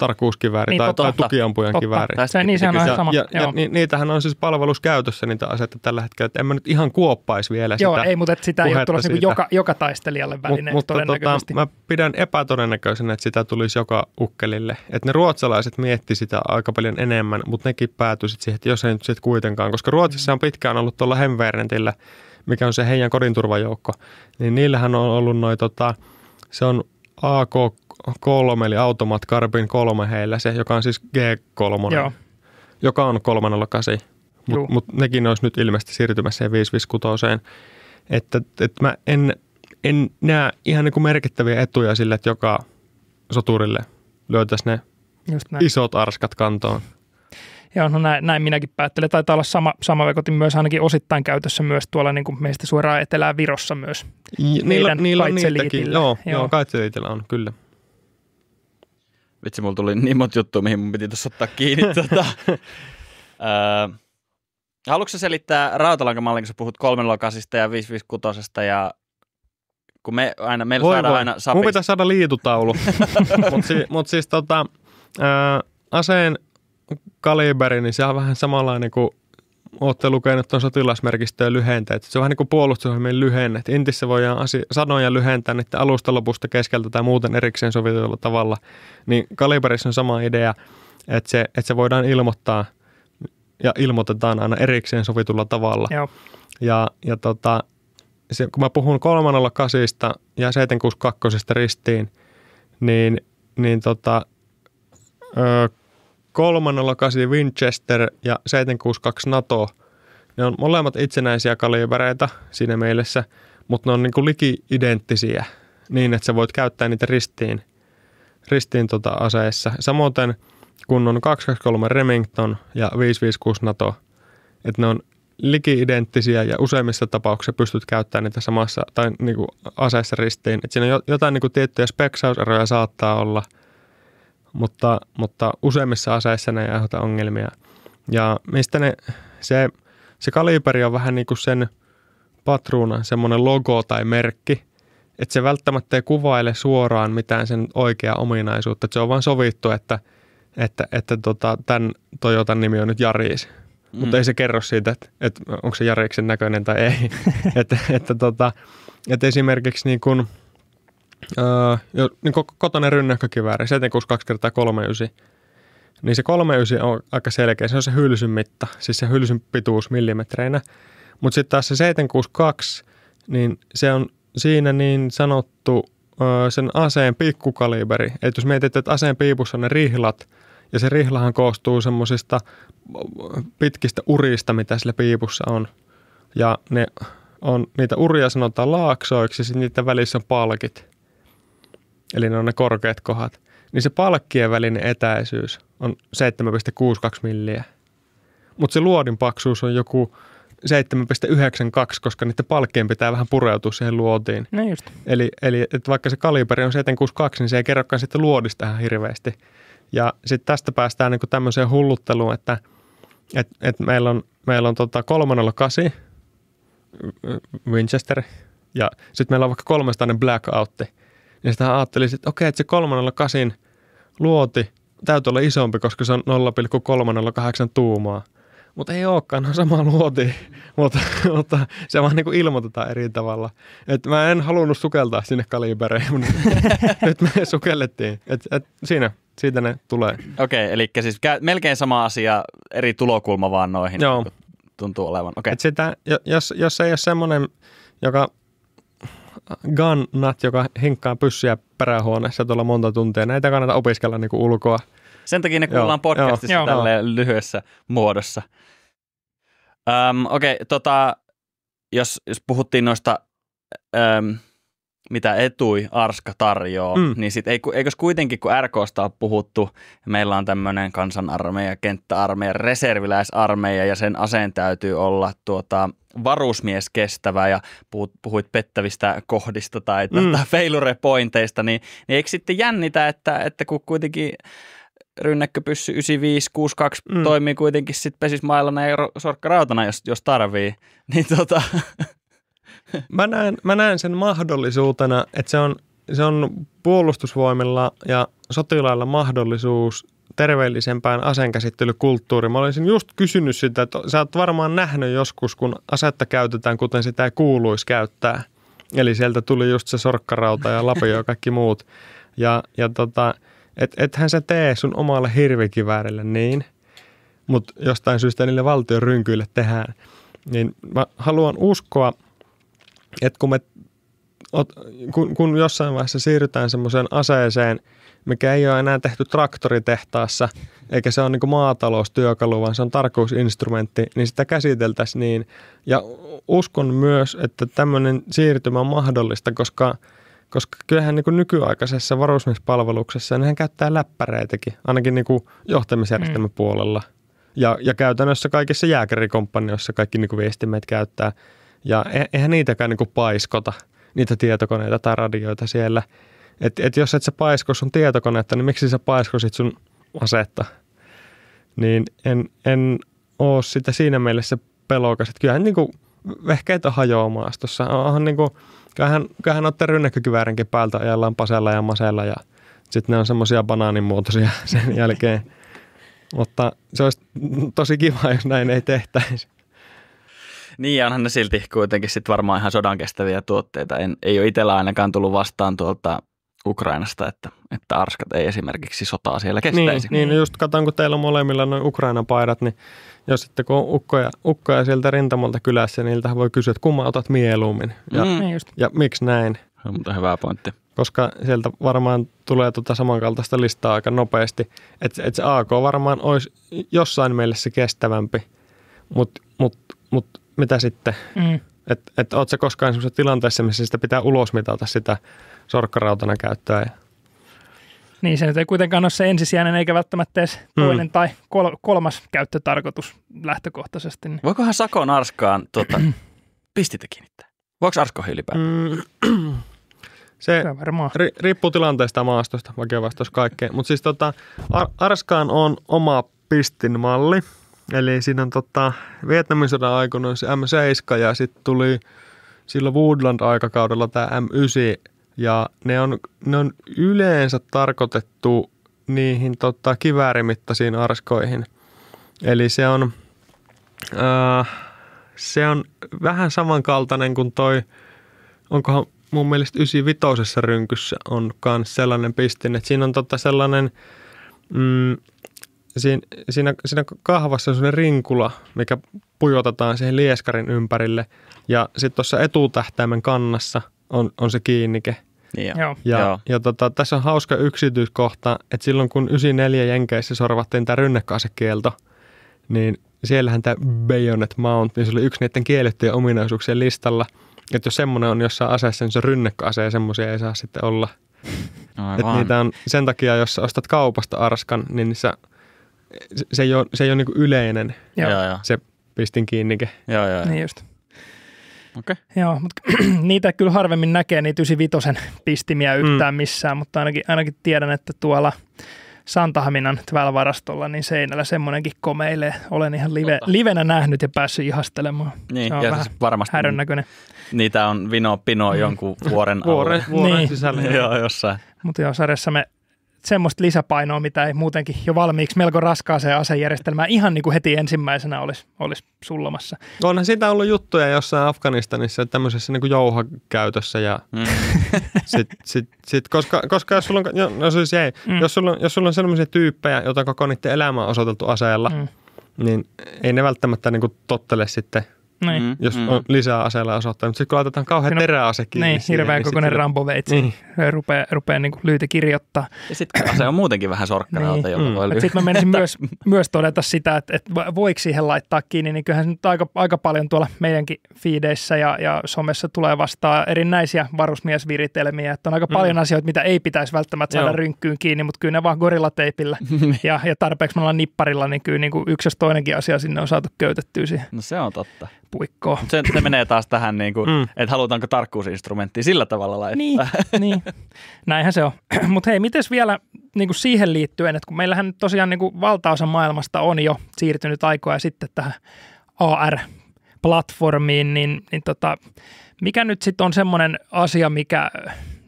tarkkuuskivääri niin, tai, totta, tai tukiampujan totta, kivääri. Tai se, niin, sehän on sama. Ja, ja ni, niitähän on siis palveluskäytössä niitä aseita tällä hetkellä, että en mä nyt ihan kuoppaisi vielä sitä Joo, ei, mutta että sitä ei ole tulossa niin joka, joka taistelijalle väline Mut, mutta tota, todennäköisesti. Tota, mä pidän epätodennäköisenä, että sitä tulisi joka ukkelille. Että ne ruotsalaiset mietti sitä aika paljon enemmän, mutta nekin päätyisivät siihen, että jos ei nyt sitten kuitenkaan, koska Ruotsissa on pitkään ollut tuolla Hemvernetillä, mikä on se heidän kodinturvajoukko, niin niillähän on ollut noin tota, se on AK kolme eli Automat Carbin kolme heillä se, joka on siis G3, Joo. joka on 308. Mutta mut nekin olisi nyt ilmeisesti siirtymässä 556. Että, että mä en, en näe ihan niin kuin merkittäviä etuja sille, että joka soturille löytäisi ne isot arskat kantoon. Joo, no näin, näin minäkin päättelen. Taitaa olla sama, sama vekotin myös ainakin osittain käytössä myös tuolla niin kuin meistä suoraan etelään Virossa myös. Niillä, niillä on niitäkin, joo, joo. joo on, kyllä. Vitsi, mulla tuli niin monta juttua, mihin mun piti tuossa ottaa kiinni. tota. öö, haluatko selittää rautalankamallin, kun sä puhut 308 ja 556 ja kun me aina, meillä voi, saadaan voi. aina sapi. Mun pitää saada liitutaulu. Mutta si, mut siis tota, ää, aseen kaliberi, niin se on vähän samanlainen kuin olette lukenut tuon sotilasmerkistöön että Se on vähän niin kuin puolustusohjelmien että Intissä voidaan asi- sanoja lyhentää niiden alusta lopusta keskeltä tai muuten erikseen sovitulla tavalla. Niin Kaliberissa on sama idea, että se, että se voidaan ilmoittaa ja ilmoitetaan aina erikseen sovitulla tavalla. Joo. Ja, ja tota, se, kun mä puhun 308 ja 762 ristiin, niin, niin tota, ö, 308 Winchester ja 762 NATO. Ne on molemmat itsenäisiä kalibereita siinä mielessä, mutta ne on niin kuin liki-identtisiä niin, että sä voit käyttää niitä ristiin, ristiin tota aseessa. Samoin kun on 223 Remington ja 556 NATO, että ne on liki-identtisiä ja useimmissa tapauksissa pystyt käyttämään niitä samassa tai niin kuin aseessa ristiin. Et siinä on jotain niin kuin tiettyjä speksauseroja saattaa olla – mutta, mutta useimmissa aseissa ne ei aiheuta ongelmia. Ja mistä ne, se, se kaliberi on vähän niin kuin sen patruuna, semmoinen logo tai merkki, että se välttämättä ei kuvaile suoraan mitään sen oikeaa ominaisuutta. Että se on vain sovittu, että, että, että tota, tämän Toyotan nimi on nyt Jaris. Mm. Mutta ei se kerro siitä, että, että onko se Jariksen näköinen tai ei. että, että, tota, että esimerkiksi niin kun – öö, niin kotonen rynnäkkökivääri, 762 kertaa 39, niin se 39 on aika selkeä. Se on se hylsyn mitta, siis se hylsyn pituus millimetreinä. Mutta sitten taas se 762, niin se on siinä niin sanottu öö, sen aseen pikkukaliberi. eli jos mietit, että aseen piipussa on ne rihlat, ja se rihlahan koostuu semmoisista pitkistä urista, mitä sillä piipussa on. Ja ne on, niitä uria sanotaan laaksoiksi ja sitten niiden välissä on palkit eli ne on ne korkeat kohdat, niin se palkkien välinen etäisyys on 7,62 milliä. Mutta se luodin paksuus on joku 7,92, koska niiden palkkien pitää vähän pureutua siihen luotiin. No just. Eli, eli että vaikka se kaliberi on 762, niin se ei kerrokaan sitten luodista ihan hirveästi. Ja sitten tästä päästään niin tämmöiseen hullutteluun, että et, et meillä on, meillä on tota 308 Winchester ja sitten meillä on vaikka 300 blackoutti niin sitä ajattelisi, että okei, että se 308 luoti täytyy olla isompi, koska se on 0,308 tuumaa. Mutta ei olekaan, on sama luoti, mutta, mutta se vaan niin ilmoitetaan eri tavalla. Et mä en halunnut sukeltaa sinne kalibereen, mutta nyt me sukellettiin. Et, et siinä, siitä ne tulee. Okei, okay, eli siis melkein sama asia, eri tulokulma vaan noihin Joo. tuntuu olevan. Okay. Et sitä, jos, jos ei ole semmoinen, joka Gunnat, joka hinkkaa pyssyä perähuoneessa tuolla monta tuntia. Näitä kannata opiskella niin kuin ulkoa. Sen takia ne kuullaan joo, podcastissa joo, tälleen joo. lyhyessä muodossa. okei, okay, tota, jos, jos puhuttiin noista öm, mitä etui Arska tarjoaa, mm. niin sit ei, eikös kuitenkin, kun RKsta on puhuttu, meillä on tämmöinen kansanarmeija, kenttäarmeija, reserviläisarmeija ja sen aseen täytyy olla tuota, varusmies kestävä ja puhut, puhuit pettävistä kohdista tai mm. Tuota pointeista, niin, niin eikö sitten jännitä, että, että kun kuitenkin rynnäkköpyssy 9562 mm. toimii kuitenkin sitten pesis ja sorkkarautana, jos, jos tarvii. Niin tota, Mä näen, mä näen sen mahdollisuutena, että se on, se on puolustusvoimilla ja sotilailla mahdollisuus terveellisempään aseenkäsittelykulttuuriin. Mä olisin just kysynyt sitä, että sä oot varmaan nähnyt joskus, kun asetta käytetään, kuten sitä ei kuuluisi käyttää. Eli sieltä tuli just se sorkkarauta ja lapio ja kaikki muut. Ja, ja tota, et, ethän sä tee sun omalle hirvikiväärille niin, mutta jostain syystä niille valtion rynkyille tehdään. Niin mä haluan uskoa – että kun me kun, kun jossain vaiheessa siirrytään semmoiseen aseeseen, mikä ei ole enää tehty traktoritehtaassa, eikä se ole niin maataloustyökalu, vaan se on tarkkuusinstrumentti, niin sitä käsiteltäisiin niin. Ja uskon myös, että tämmöinen siirtymä on mahdollista, koska, koska kyllähän niin nykyaikaisessa varusmiespalveluksessa nehän niin käyttää läppäreitäkin, ainakin niin johtamisjärjestelmäpuolella. Mm. Ja, ja käytännössä kaikissa jääkärikomppanioissa kaikki niin viestimet käyttää – ja e- eihän niitäkään niin kuin paiskota, niitä tietokoneita tai radioita siellä. Et, et jos et sä paisko sun tietokonetta, niin miksi sä paiskosit sun asetta? Niin en, en oo sitä siinä mielessä pelokas. Että kyllähän niin kuin vehkeitä on hajoamaastossa. Onhan niin kuin, kyllähän, kyllähän otte rynnäkkökiväärinkin päältä ajallaan pasella ja masella ja sitten ne on semmoisia banaaninmuotoisia sen jälkeen. Mutta se olisi tosi kiva, jos näin ei tehtäisi. Niin, onhan ne silti kuitenkin sitten varmaan ihan sodan kestäviä tuotteita. En, ei ole itsellä ainakaan tullut vastaan tuolta Ukrainasta, että, että arskat ei esimerkiksi sotaa siellä niin, kestäisi. Niin, niin just katsotaan, kun teillä on molemmilla noin Ukrainan paidat, niin jos sitten kun on ukkoja, ukkoja sieltä rintamalta kylässä, niin voi kysyä, että kumman otat mieluummin ja, mm. Niin ja miksi näin. Se on muuten hyvä pointti. Koska sieltä varmaan tulee tuota samankaltaista listaa aika nopeasti, että et se AK varmaan olisi jossain mielessä kestävämpi, mutta mut, mut mitä sitten? Mm. Että et, oot koskaan sellaisessa tilanteessa, missä sitä pitää ulosmitata sitä sorkkarautana käyttöä? Niin, se nyt ei kuitenkaan ole se ensisijainen eikä välttämättä edes mm. toinen mm. tai kol- kolmas käyttötarkoitus lähtökohtaisesti. Niin. Voikohan Sakon arskaan tuota, pistitä kiinnittää? Voiko Arsko ylipäätään? Mm. Se ri, riippuu tilanteesta maastosta, vaikea vastaus kaikkeen. Mutta siis tota, ar- Arskaan on oma pistinmalli. Eli siinä on tota, Vietnamin sodan aikana se M7 ja sitten tuli silloin Woodland-aikakaudella tämä M9 ja ne on, ne on yleensä tarkoitettu niihin tota, kiväärimittaisiin arskoihin. Eli se on, äh, se on vähän samankaltainen kuin toi, onkohan mun mielestä 95 rynkyssä on myös sellainen pistin, että siinä on tota sellainen mm, siinä, siinä, siinä kahvassa on sellainen rinkula, mikä pujotetaan siihen lieskarin ympärille. Ja sitten tuossa etutähtäimen kannassa on, on se kiinnike. Niin joo. Ja, Joo. ja tota, tässä on hauska yksityiskohta, että silloin kun 94 Jenkeissä sorvattiin tämä rynnäkköasekielto, niin siellähän tämä Bayonet Mount, niin se oli yksi niiden kiellettyjen ominaisuuksien listalla. Että jos semmoinen on jossain aseessa, niin se on ja semmoisia ei saa sitten olla. että Et niitä on sen takia, jos sä ostat kaupasta arskan, niin sä se ei ole, se ei ole niin yleinen joo. Joo, joo. se pistin kiinni. Joo, joo, joo. Niin just. Okay. Joo, mutta niitä kyllä harvemmin näkee, niitä 95 pistimiä mm. yhtään mm. missään, mutta ainakin, ainakin tiedän, että tuolla Santahaminan Tväl-varastolla, niin seinällä semmoinenkin komeilee. Olen ihan live, livenä nähnyt ja päässyt ihastelemaan. Niin, Se on ja siis varmasti härönnäköinen. Niitä on vino pino niin. jonkun vuoren vuoren, Vuoren niin. sisällä. joo, jossain. Mutta joo, sarjassa me semmoista lisäpainoa, mitä ei muutenkin jo valmiiksi melko raskaaseen asejärjestelmään ihan niin kuin heti ensimmäisenä olisi, olisi sullomassa. Onhan siitä ollut juttuja jossain Afganistanissa tämmöisessä niin kuin jouhakäytössä ja mm. sit, sit, sit, koska, koska jos sulla on, no siis ei, mm. jos sulla jos sulla on sellaisia tyyppejä, joita koko niiden elämä on osoiteltu aseella, mm. niin ei ne välttämättä niin kuin tottele sitten – niin. Mm, jos mm. on lisää aseella osoittaa. Mutta sitten kun laitetaan kauhean no, teräase kiinni. Niin, siihen, hirveän niin kokoinen ramboveitsi. Niin. Rupeaa, rupeaa niin lyytä kirjoittaa. Ja sitten ase on muutenkin vähän sorkkanalta, niin. mm. Ly- sitten mä menisin myös, myös todeta sitä, että, että voiko siihen laittaa kiinni, niin kyllähän se nyt aika, aika paljon tuolla meidänkin fiideissä ja, ja somessa tulee vastaan erinäisiä varusmiesviritelmiä. Että on aika mm. paljon asioita, mitä ei pitäisi välttämättä saada Joo. rynkkyyn kiinni, mutta kyllä ne vaan gorillateipillä niin. ja, ja tarpeeksi me ollaan nipparilla, niin kyllä niin kuin yksi jos toinenkin asia sinne on saatu köytettyä siihen. No se on totta puikkoa. Se, se menee taas tähän, niin kuin, mm. että halutaanko tarkkuusinstrumenttia sillä tavalla laittaa. Niin, niin. näinhän se on. Mutta hei, miten vielä niin kuin siihen liittyen, että kun meillähän nyt tosiaan niin kuin valtaosa maailmasta on jo siirtynyt aikoja sitten tähän AR-platformiin, niin, niin tota, mikä nyt sitten on semmoinen asia, mikä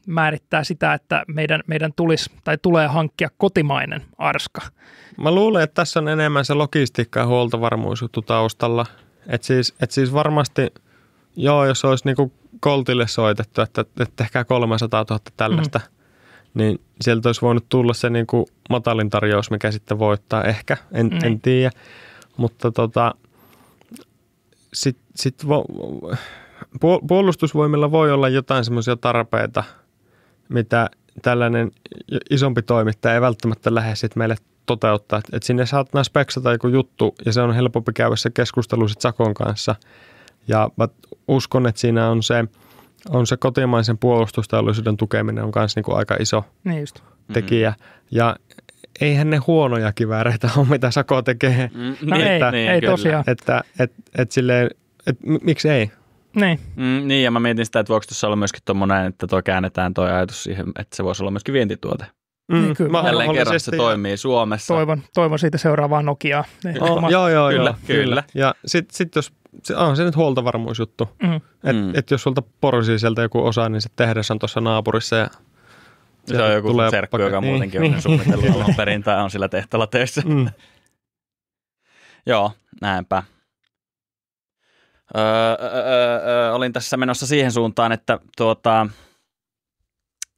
määrittää sitä, että meidän, meidän tulisi tai tulee hankkia kotimainen arska? Mä luulen, että tässä on enemmän se logistiikka ja huoltovarmuusjuttu taustalla – et siis, et siis varmasti, joo, jos olisi niinku Koltille soitettu, että, että tehkää 300 000 tällaista, mm. niin sieltä olisi voinut tulla se niinku matalin tarjous, mikä sitten voittaa ehkä, en, mm. en tiedä. Mutta tota, sit sit vo, puolustusvoimilla voi olla jotain semmoisia tarpeita, mitä tällainen isompi toimittaja ei välttämättä lähde sitten meille toteuttaa. Että et sinne saattaa speksata joku juttu ja se on helpompi käydä se keskustelu sitten Sakon kanssa. Ja mä uskon, että siinä on se, on se kotimaisen puolustusteollisuuden tukeminen on myös niinku aika iso niin just. tekijä. Mm-hmm. Ja eihän ne huonoja kivääreitä ole, mitä Sako tekee. Mm, no että, ei, että, ei niin, tosiaan. Että, että, että silleen, että miksi ei? Niin. Mm, niin, ja mä mietin sitä, että voiko tuossa olla myöskin tuommoinen, että tuo käännetään tuo ajatus siihen, että se voisi olla myöskin vientituote. Mm, niin, kyllä. Mä kerran se toimii Suomessa. Toivon, toivon siitä seuraavaa Nokiaa. Oh, joo, joo, kyllä, joo, kyllä. kyllä. Ja sitten sit jos, se on se nyt huoltovarmuusjuttu. Mm. Että mm. et jos sulta porsii sieltä joku osa, niin se tehdas on tuossa naapurissa ja se on joku tulee serkku, paket. joka niin, muutenkin niin. on suunnitellut alun perin tai on sillä tehtävällä töissä. Mm. joo, näinpä. Öö, öö, öö, olin tässä menossa siihen suuntaan, että tuota,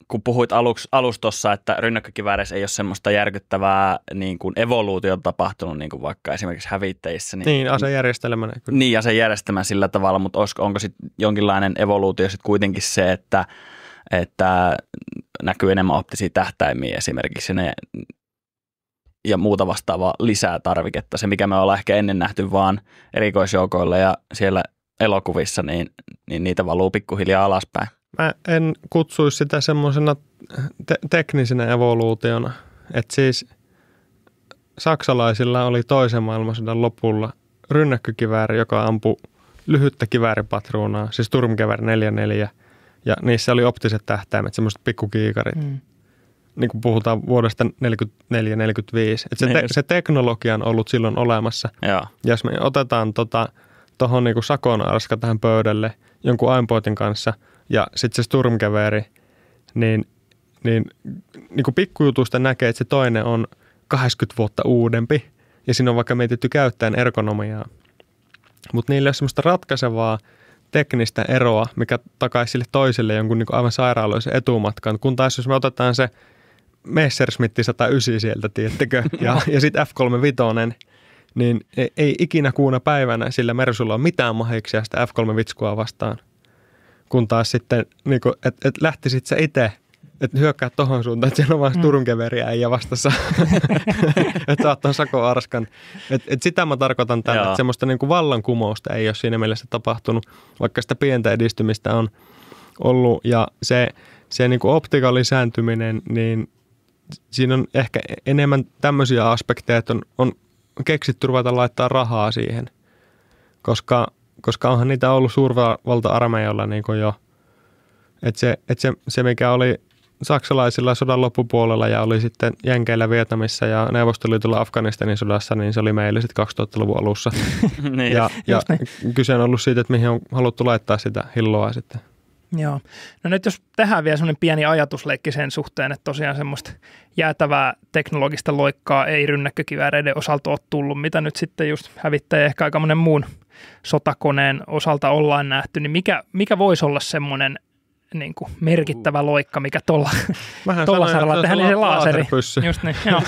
kun puhuit alustossa, että rynnäkkökiväärissä ei ole semmoista järkyttävää niin kuin evoluutiota tapahtunut, niin kuin vaikka esimerkiksi hävittäjissä. Niin, niin asejärjestelmä. Niin, asejärjestelmä sillä tavalla, mutta olisiko, onko sit jonkinlainen evoluutio sitten kuitenkin se, että, että näkyy enemmän optisia tähtäimiä esimerkiksi, ne ja muuta vastaavaa lisää tarviketta. Se, mikä me ollaan ehkä ennen nähty vaan erikoisjoukoilla ja siellä elokuvissa, niin, niin niitä valuu pikkuhiljaa alaspäin. Mä en kutsuisi sitä semmoisena te- teknisenä evoluutiona. Että siis saksalaisilla oli toisen maailmansodan lopulla rynnäkkökivääri, joka ampui lyhyttä kivääripatruunaa, siis Turmkevär 44, ja niissä oli optiset tähtäimet, semmoiset pikkukiikarit. Mm niin kuin puhutaan vuodesta 1944-1945. Se, te, se teknologia on ollut silloin olemassa. Ja, Ja jos me otetaan tuohon tota, niin sakon arska tähän pöydälle jonkun aimpoitin kanssa ja sitten se sturmkeveri, niin, niin, niin kuin pikkujutusta näkee, että se toinen on 80 vuotta uudempi ja siinä on vaikka mietitty käyttäen ergonomiaa. Mutta niillä on semmoista ratkaisevaa teknistä eroa, mikä takaisi sille toiselle jonkun niin aivan sairaaloisen etumatkan. Kun taas jos me otetaan se Messerschmitt 109 sieltä, tiettekö? Ja, ja sitten F35, niin ei ikinä kuuna päivänä sillä Mersulla ole mitään mahiksia sitä F3-vitskua vastaan. Kun taas sitten, niin että et lähtisit sä itse että hyökkää tohon suuntaan, että siellä on vaan mm. Turun keveriä ja vastassa, että saat tuon Sako Arskan. Et, et sitä mä tarkoitan tällä, että semmoista niin vallankumousta ei ole siinä mielessä tapahtunut, vaikka sitä pientä edistymistä on ollut. Ja se, se niin optiikan lisääntyminen, niin siinä on ehkä enemmän tämmöisiä aspekteja, että on, on keksitty ruveta laittaa rahaa siihen, koska, koska onhan niitä ollut suurvalta-armeijalla niin kuin jo. Että se, et se, se, mikä oli saksalaisilla sodan loppupuolella ja oli sitten Jenkeillä Vietnamissa ja Neuvostoliitolla Afganistanin sodassa, niin se oli meille sitten 2000-luvun alussa. Niin. ja ja kyse on ollut siitä, että mihin on haluttu laittaa sitä hilloa sitten. Joo. No nyt jos tehdään vielä semmoinen pieni ajatusleikki sen suhteen, että tosiaan semmoista jäätävää teknologista loikkaa ei rynnäkkökivääreiden osalta ole tullut, mitä nyt sitten just hävittäjä ehkä aika monen muun sotakoneen osalta ollaan nähty, niin mikä, mikä voisi olla semmoinen niin kuin merkittävä loikka, mikä tuolla, tolla saralla tehdään, niin se laaseri. Just niin, joo.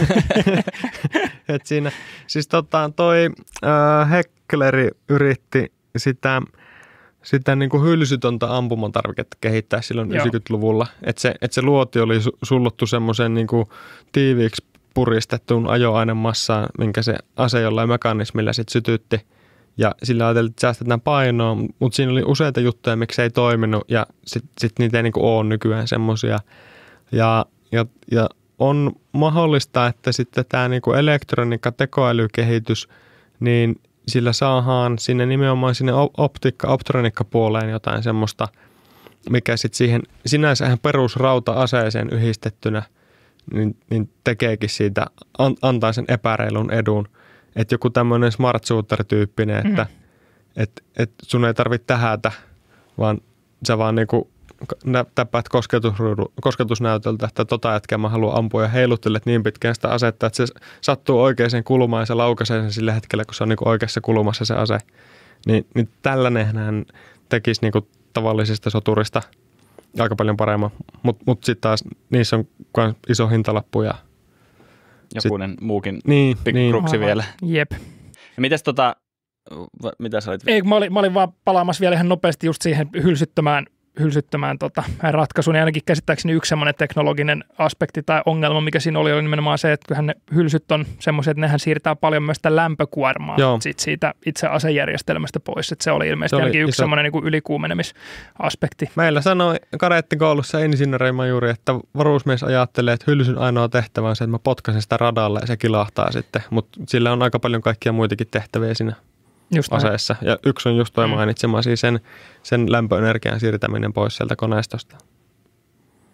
Et siinä, siis tota, toi äh, Heckleri yritti sitä sitä niin kuin hylsytonta ampumatarviketta kehittää silloin Joo. 90-luvulla. Että se, et se luoti oli sullottu semmoisen niin kuin tiiviiksi puristettuun ajoainemassaan, minkä se ase jollain mekanismilla sitten sytytti. Ja sillä ajateltiin, että säästetään painoa, mutta siinä oli useita juttuja, miksi se ei toiminut. Ja sitten sit niitä ei niin kuin ole nykyään semmoisia. Ja, ja, ja on mahdollista, että sitten tämä niinku niin kuin elektroniikka, tekoälykehitys, niin sillä saadaan sinne nimenomaan sinne optiikka, puoleen jotain semmoista, mikä sitten siihen sinänsä perusrauta-aseeseen yhdistettynä niin, niin tekeekin siitä, an, antaa sen epäreilun edun. Että joku tämmöinen smart shooter-tyyppinen, että mm. et, et sun ei tarvitse tähätä, vaan sä vaan niinku näppäät kosketusnäytöltä, että tota jätkää mä haluan ampua ja heiluttelet niin pitkään sitä asetta, että se sattuu oikeaan kulmaan ja se laukaisee sen sillä hetkellä, kun se on niin oikeassa kulmassa se ase. Niin, niin tällainenhän tekisi niin kuin tavallisista soturista aika paljon paremmin, mutta mut sitten taas niissä on myös iso hintalappu ja jokunen sit, muukin niin, pikruksi niin. vielä. Jep. Ja mitäs tota, mitä sä olit? Ei, mä olin, mä olin vaan palaamassa vielä ihan nopeasti just siihen hylsyttämään hylsyttämään tota ratkaisun. Ja ainakin käsittääkseni yksi semmoinen teknologinen aspekti tai ongelma, mikä siinä oli, oli nimenomaan se, että kyllähän ne hylsyt on semmoisia, että nehän siirtää paljon myös sitä lämpökuormaa sit siitä itse asejärjestelmästä pois. Että se oli ilmeisesti se oli yksi semmoinen niin ylikuumenemisaspekti. Meillä sanoi karettikoulussa insinööreima juuri, että varuusmies ajattelee, että hylsyn ainoa tehtävä on se, että mä potkasen sitä radalle ja se kilahtaa sitten. Mutta sillä on aika paljon kaikkia muitakin tehtäviä siinä just aseessa. Näin. Ja yksi on just toi mm. mainitsemasi siis sen, sen lämpöenergian siirtäminen pois sieltä koneistosta.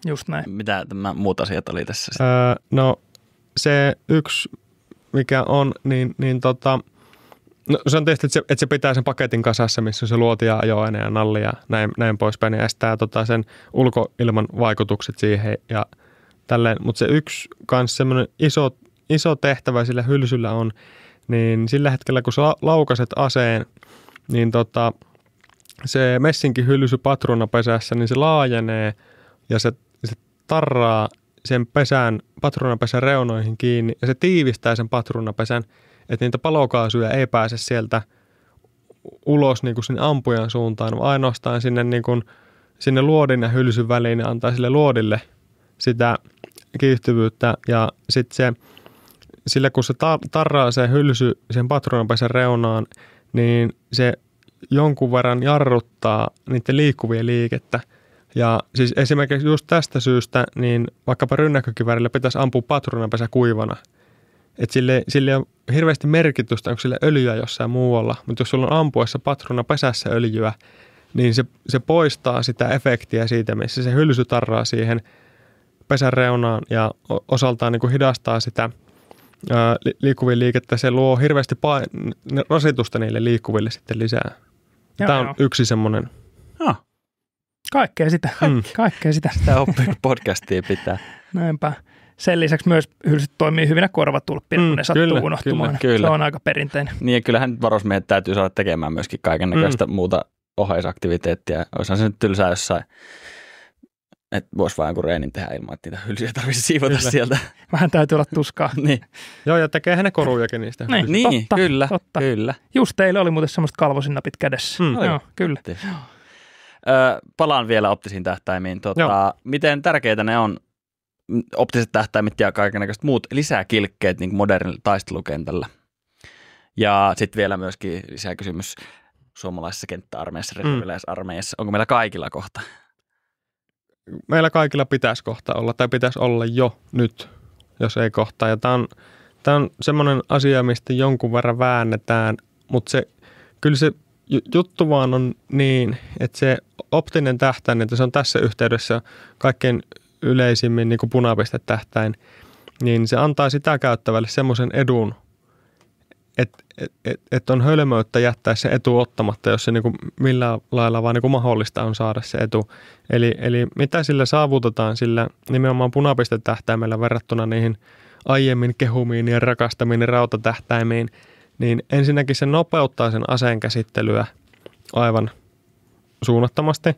Just näin. Mitä tämä muut asiat oli tässä? Öö, no se yksi, mikä on, niin, niin tota, no, se on tietysti, että se, että se pitää sen paketin kasassa, missä se luoti ja ajoaine ja nalli ja näin, näin poispäin, niin estää tota, sen ulkoilman vaikutukset siihen ja tälleen. Mutta se yksi kans semmoinen iso, iso tehtävä sillä hylsyllä on, niin sillä hetkellä kun sä laukaset aseen, niin tota, se messinkin hyllysy patruunapesässä, niin se laajenee ja se, se tarraa sen pesän, patruunapesän reunoihin kiinni ja se tiivistää sen patruunapesän, että niitä palokaasuja ei pääse sieltä ulos niin kuin sinne ampujan suuntaan, vaan ainoastaan sinne, niin kuin, sinne luodin ja hylsyn väliin ja antaa sille luodille sitä kiihtyvyyttä ja sitten se sillä kun se tarraa se hylsy sen patruunanpäisen reunaan, niin se jonkun verran jarruttaa niiden liikkuvia liikettä. Ja siis esimerkiksi just tästä syystä, niin vaikkapa rynnäkkökivärillä pitäisi ampua patruunanpesä kuivana. Et sille, sille on hirveästi merkitystä, onko sille öljyä jossain muualla, mutta jos sulla on ampuessa patruuna pesässä öljyä, niin se, se poistaa sitä efektiä siitä, missä se hylsy tarraa siihen pesän reunaan ja osaltaan niin kuin hidastaa sitä – ää, liikkuvien liikettä, se luo hirveästi pain- rasitusta niille liikkuville sitten lisää. Joo, Tämä on joo. yksi semmoinen. No. Kaikkea sitä, mm. kaikkea sitä. Sitä oppii podcastia pitää. Näinpä. Sen lisäksi myös hylsyt toimii hyvinä korvatulppina, mm, kun ne sattuu kyllä, unohtumaan. Kyllä, kyllä. Se on aika perinteinen. Niin ja kyllähän varusmiehet täytyy saada tekemään myöskin kaiken hmm. näköistä mm. muuta oheisaktiviteettia. Olisihan se nyt tylsää jossain että voisi vaan jonkun reenin tehdä ilman, että niitä hylsyjä tarvitsisi siivota kyllä. sieltä. Vähän täytyy olla tuskaa. niin. Joo, ja tekee ne korujakin niistä. Niin, niin totta, kyllä, totta. kyllä. Just teillä oli muuten semmoiset kalvosinnapit kädessä. Mm. Joo, kyllä. Ö, palaan vielä optisiin tähtäimiin. Tota, miten tärkeitä ne on, optiset tähtäimet ja kaikenlaiset muut lisäkilkkeet niin modernilla taistelukentällä? Ja sitten vielä myöskin lisäkysymys suomalaisessa kenttäarmeijassa, mm. armeijassa, onko meillä kaikilla kohta meillä kaikilla pitäisi kohta olla tai pitäisi olla jo nyt, jos ei kohta. Ja tämä on, tämä on semmoinen asia, mistä jonkun verran väännetään, mutta se, kyllä se juttu vaan on niin, että se optinen tähtäin, että se on tässä yhteydessä kaikkein yleisimmin niin punapistetähtäin, niin se antaa sitä käyttävälle semmoisen edun, että et, et, et on hölmöyttä jättää se etu ottamatta, jos se niin kuin lailla vaan niinku mahdollista on saada se etu. Eli, eli mitä sillä saavutetaan sillä nimenomaan punapistetähtäimellä verrattuna niihin aiemmin kehumiin ja rakastamiin rautatähtäimiin, niin ensinnäkin se nopeuttaa sen aseen käsittelyä aivan suunnattomasti,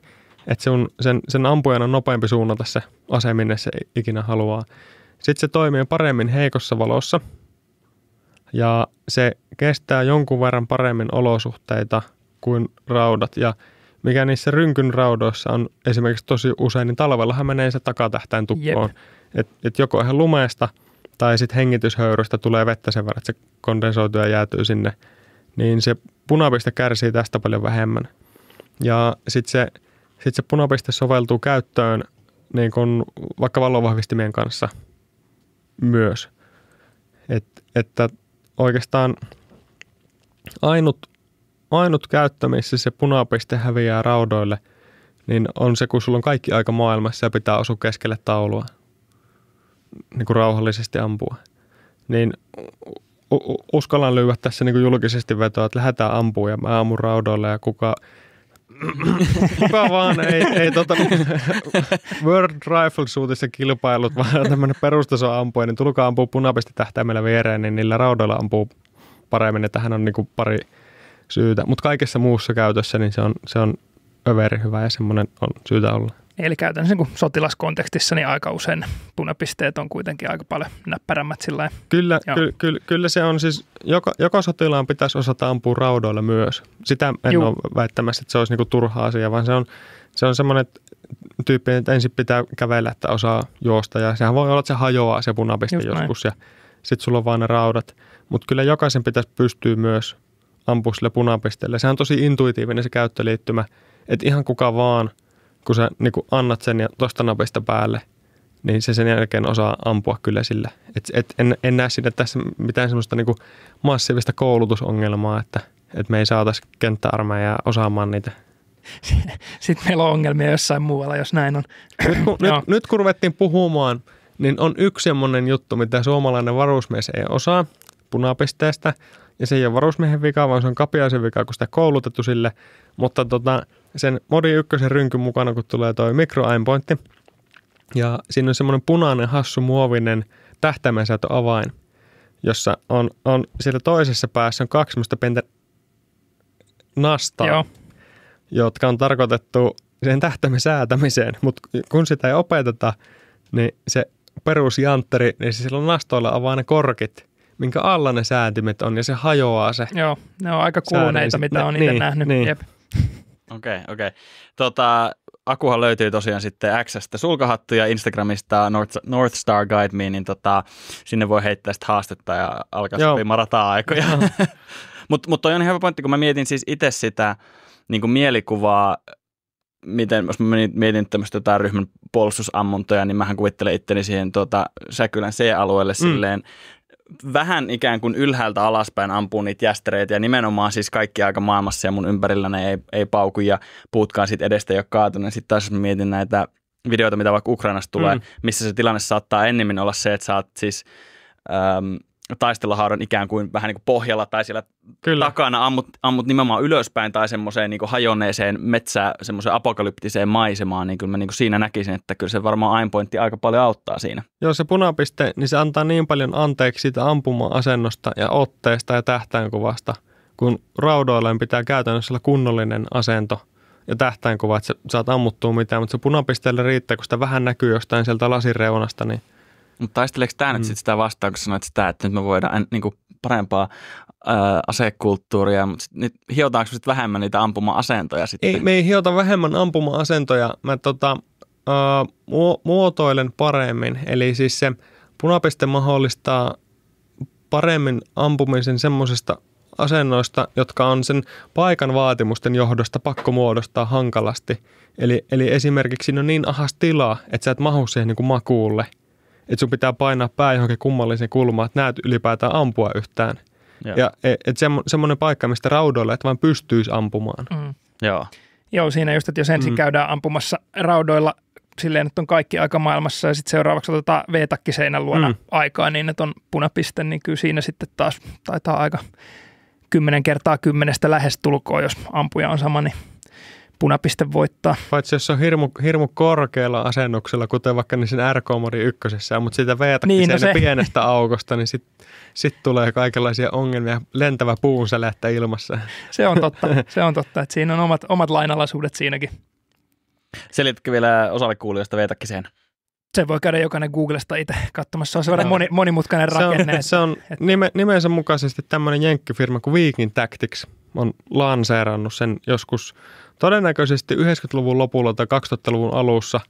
että se sen, sen ampujan on nopeampi suunnata se ase, minne se ikinä haluaa. Sitten se toimii paremmin heikossa valossa – ja se kestää jonkun verran paremmin olosuhteita kuin raudat ja mikä niissä rynkyn raudoissa on esimerkiksi tosi usein, niin talvellahan menee se takatähtäin tukkoon. Että et joko ihan lumeesta tai sitten hengityshöyrystä tulee vettä sen verran, että se kondensoituu ja jäätyy sinne. Niin se punapiste kärsii tästä paljon vähemmän. Ja sitten se, sit se punapiste soveltuu käyttöön niin kun vaikka valonvahvistimien kanssa myös. Et, että oikeastaan ainut, ainut käyttö, missä se punapiste häviää raudoille, niin on se, kun sulla on kaikki aika maailmassa ja pitää osua keskelle taulua, niin kuin rauhallisesti ampua. Niin uskallan lyödä tässä niin kuin julkisesti vetoa, että lähdetään ampua ja mä ammun raudoille ja kuka Kuka vaan ei, ei tota niin- World Rifle Shootissa kilpailut, vaan tämmöinen perustaso ampuja, niin tulkaa ampua punapisti tähtäimellä viereen, niin niillä raudoilla ampuu paremmin, että hän on niinku pari syytä. Mutta kaikessa muussa käytössä niin se on, se on överi hyvä ja semmoinen on syytä olla. Eli käytännössä niin kuin sotilaskontekstissa niin aika usein punapisteet on kuitenkin aika paljon näppärämmät sillä Kyllä, kyllä, kyllä se on siis, joka, joka sotilaan pitäisi osata ampua raudoilla myös. Sitä en Juu. ole väittämässä, että se olisi niin kuin turha asia, vaan se on, se on semmoinen tyyppi, että ensin pitää kävellä, että osaa juosta. Ja sehän voi olla, että se hajoaa se punapiste Just joskus näin. ja sitten sulla on vain ne raudat. Mutta kyllä jokaisen pitäisi pystyä myös ampua sille punapisteelle. Sehän on tosi intuitiivinen se käyttöliittymä, että ihan kuka vaan – kun sä niin kun annat sen ja tuosta napista päälle, niin se sen jälkeen osaa ampua kyllä sillä. Et, et, en, en näe siinä tässä mitään semmoista niin massiivista koulutusongelmaa, että et me ei saataisi kenttäarmeijaa osaamaan niitä sitten meillä on ongelmia jossain muualla, jos näin on. Nyt kun, nyt, nyt kun ruvettiin puhumaan, niin on yksi semmoinen juttu, mitä suomalainen varusmies ei osaa punapisteestä. Ja se ei ole varusmiehen vika, vaan se on kapiaisen vika, kun sitä koulutettu sille. Mutta tota, sen Modi ykkösen rynkyn mukana, kun tulee toi micro pointti ja siinä on semmoinen punainen, hassu, muovinen avain, jossa on, on siellä toisessa päässä on kaksi pientä nastaa, Joo. jotka on tarkoitettu sen tähtäimen säätämiseen, mutta kun sitä ei opeteta, niin se perusjantteri, niin se on nastoilla avaa ne korkit, minkä alla ne säätimet on, ja se hajoaa se. Joo, ne on aika kuluneita, mitä on itse niin, nähnyt. Niin. Jep. Okei, okay, okei. Okay. Tota, Akuhan löytyy tosiaan sitten Xstä sulkahattu ja Instagramista North, North Star Guide Me, niin tota, sinne voi heittää sitä haastetta ja alkaa sopimaan rata-aikoja. Mutta mut toi on ihan hyvä pointti, kun mä mietin siis itse sitä niin kuin mielikuvaa, miten, jos mä mietin tämmöistä jotain ryhmän puolustusammuntoja, niin mähän kuvittelen itteni siihen tuota, Säkylän C-alueelle mm. silleen vähän ikään kuin ylhäältä alaspäin ampuu niitä jästereitä ja nimenomaan siis kaikki aika maailmassa ja mun ympärillä ne ei, ei pauku ja puutkaan sit edestä ei ole kaatunut. Niin Sitten taas mietin näitä videoita, mitä vaikka Ukrainasta tulee, mm. missä se tilanne saattaa ennemmin olla se, että sä oot siis äm, taistelahaudan ikään kuin vähän niin kuin pohjalla tai siellä Kyllä. takana ammut, ammut nimenomaan ylöspäin tai semmoiseen niin hajonneeseen metsään, semmoiseen apokalyptiseen maisemaan, niin kyllä mä niin kuin siinä näkisin, että kyllä se varmaan aimpointti aika paljon auttaa siinä. Joo, se punapiste, niin se antaa niin paljon anteeksi siitä ampuma-asennosta ja otteesta ja tähtäinkuvasta, kun raudoilleen pitää käytännössä olla kunnollinen asento ja tähtäinkuva, että sä saat ammuttua mitään, mutta se punapisteelle riittää, kun sitä vähän näkyy jostain sieltä lasireunasta, niin – mutta taisteleeko tämä mm. nyt sit sitä vastaan, kun sanoit sitä, että nyt me voidaan niin kuin parempaa ää, asekulttuuria, mutta sit, nyt hiotaanko sitten vähemmän niitä ampuma-asentoja sitten? Ei, me ei hiota vähemmän ampuma-asentoja. Mä tota, ää, muotoilen paremmin, eli siis se punapiste mahdollistaa paremmin ampumisen semmoisesta asennoista, jotka on sen paikan vaatimusten johdosta pakko muodostaa hankalasti. Eli, eli esimerkiksi siinä no on niin ahas tilaa, että sä et mahu siihen niin kuin makuulle – että sun pitää painaa pää johonkin kummalliseen kulmaan, että näet ylipäätään ampua yhtään. Joo. Ja e, että semmo, semmoinen paikka, mistä raudoilla et vaan pystyisi ampumaan. Mm. Joo. Joo, siinä just, että jos ensin mm. käydään ampumassa raudoilla silleen, että on kaikki aika maailmassa ja sitten seuraavaksi otetaan V-takki seinän luona mm. aikaa niin, että on punapiste, niin kyllä siinä sitten taas taitaa aika kymmenen kertaa kymmenestä lähestulkoa, jos ampuja on sama, niin punapiste voittaa. Paitsi jos se on hirmu, hirmu korkealla asennuksella, kuten vaikka niin sen rk modi ykkösessä, mutta siitä veetakin niin, no se. pienestä aukosta, niin sitten sit tulee kaikenlaisia ongelmia, lentävä puun lähtee ilmassa. Se on totta, se on totta, että siinä on omat, omat lainalaisuudet siinäkin. Selitkö vielä osalle kuulijoista veetakkiseen? Se voi käydä jokainen Googlesta itse katsomassa. Se on no. moni, monimutkainen rakenne. Se on, se on että, nime, nimensä mukaisesti tämmöinen jenkkifirma kuin Viking Tactics on lanseerannut sen joskus – Todennäköisesti 90-luvun lopulla tai 2000-luvun alussa,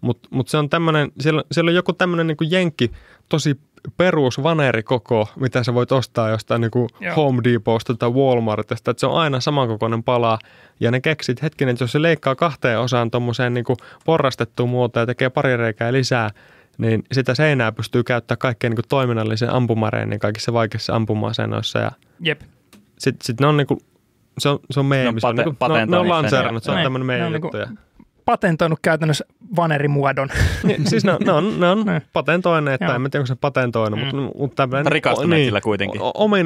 mutta mut se on tämmöinen, siellä, siellä on joku tämmöinen niin jenkki, tosi perus vanerikoko, mitä sä voit ostaa jostain niin kuin Home Deposta tai Walmartista, että se on aina samankokoinen pala. Ja ne keksit hetkinen että jos se leikkaa kahteen osaan tuommoiseen niin porrastettuun muotoon ja tekee pari reikää lisää, niin sitä seinää pystyy käyttämään kaikkeen niin toiminnalliseen ampumareen, niin kaikissa vaikeissa ampuma-asennoissa. Ja Jep. Sitten sit ne on niin se on, se on meidän, niinku- no, pate, pate, on, niin ne on se on tämmöinen niinku meidän juttu. patentoinut käytännössä vanerimuodon. niin, siis ne, ne on, ne on niin. patentoineet, tai en tiedä, onko se patentoinut, mm. mutta, mutta tämmöinen... Rikastuneet niin, sillä kuitenkin.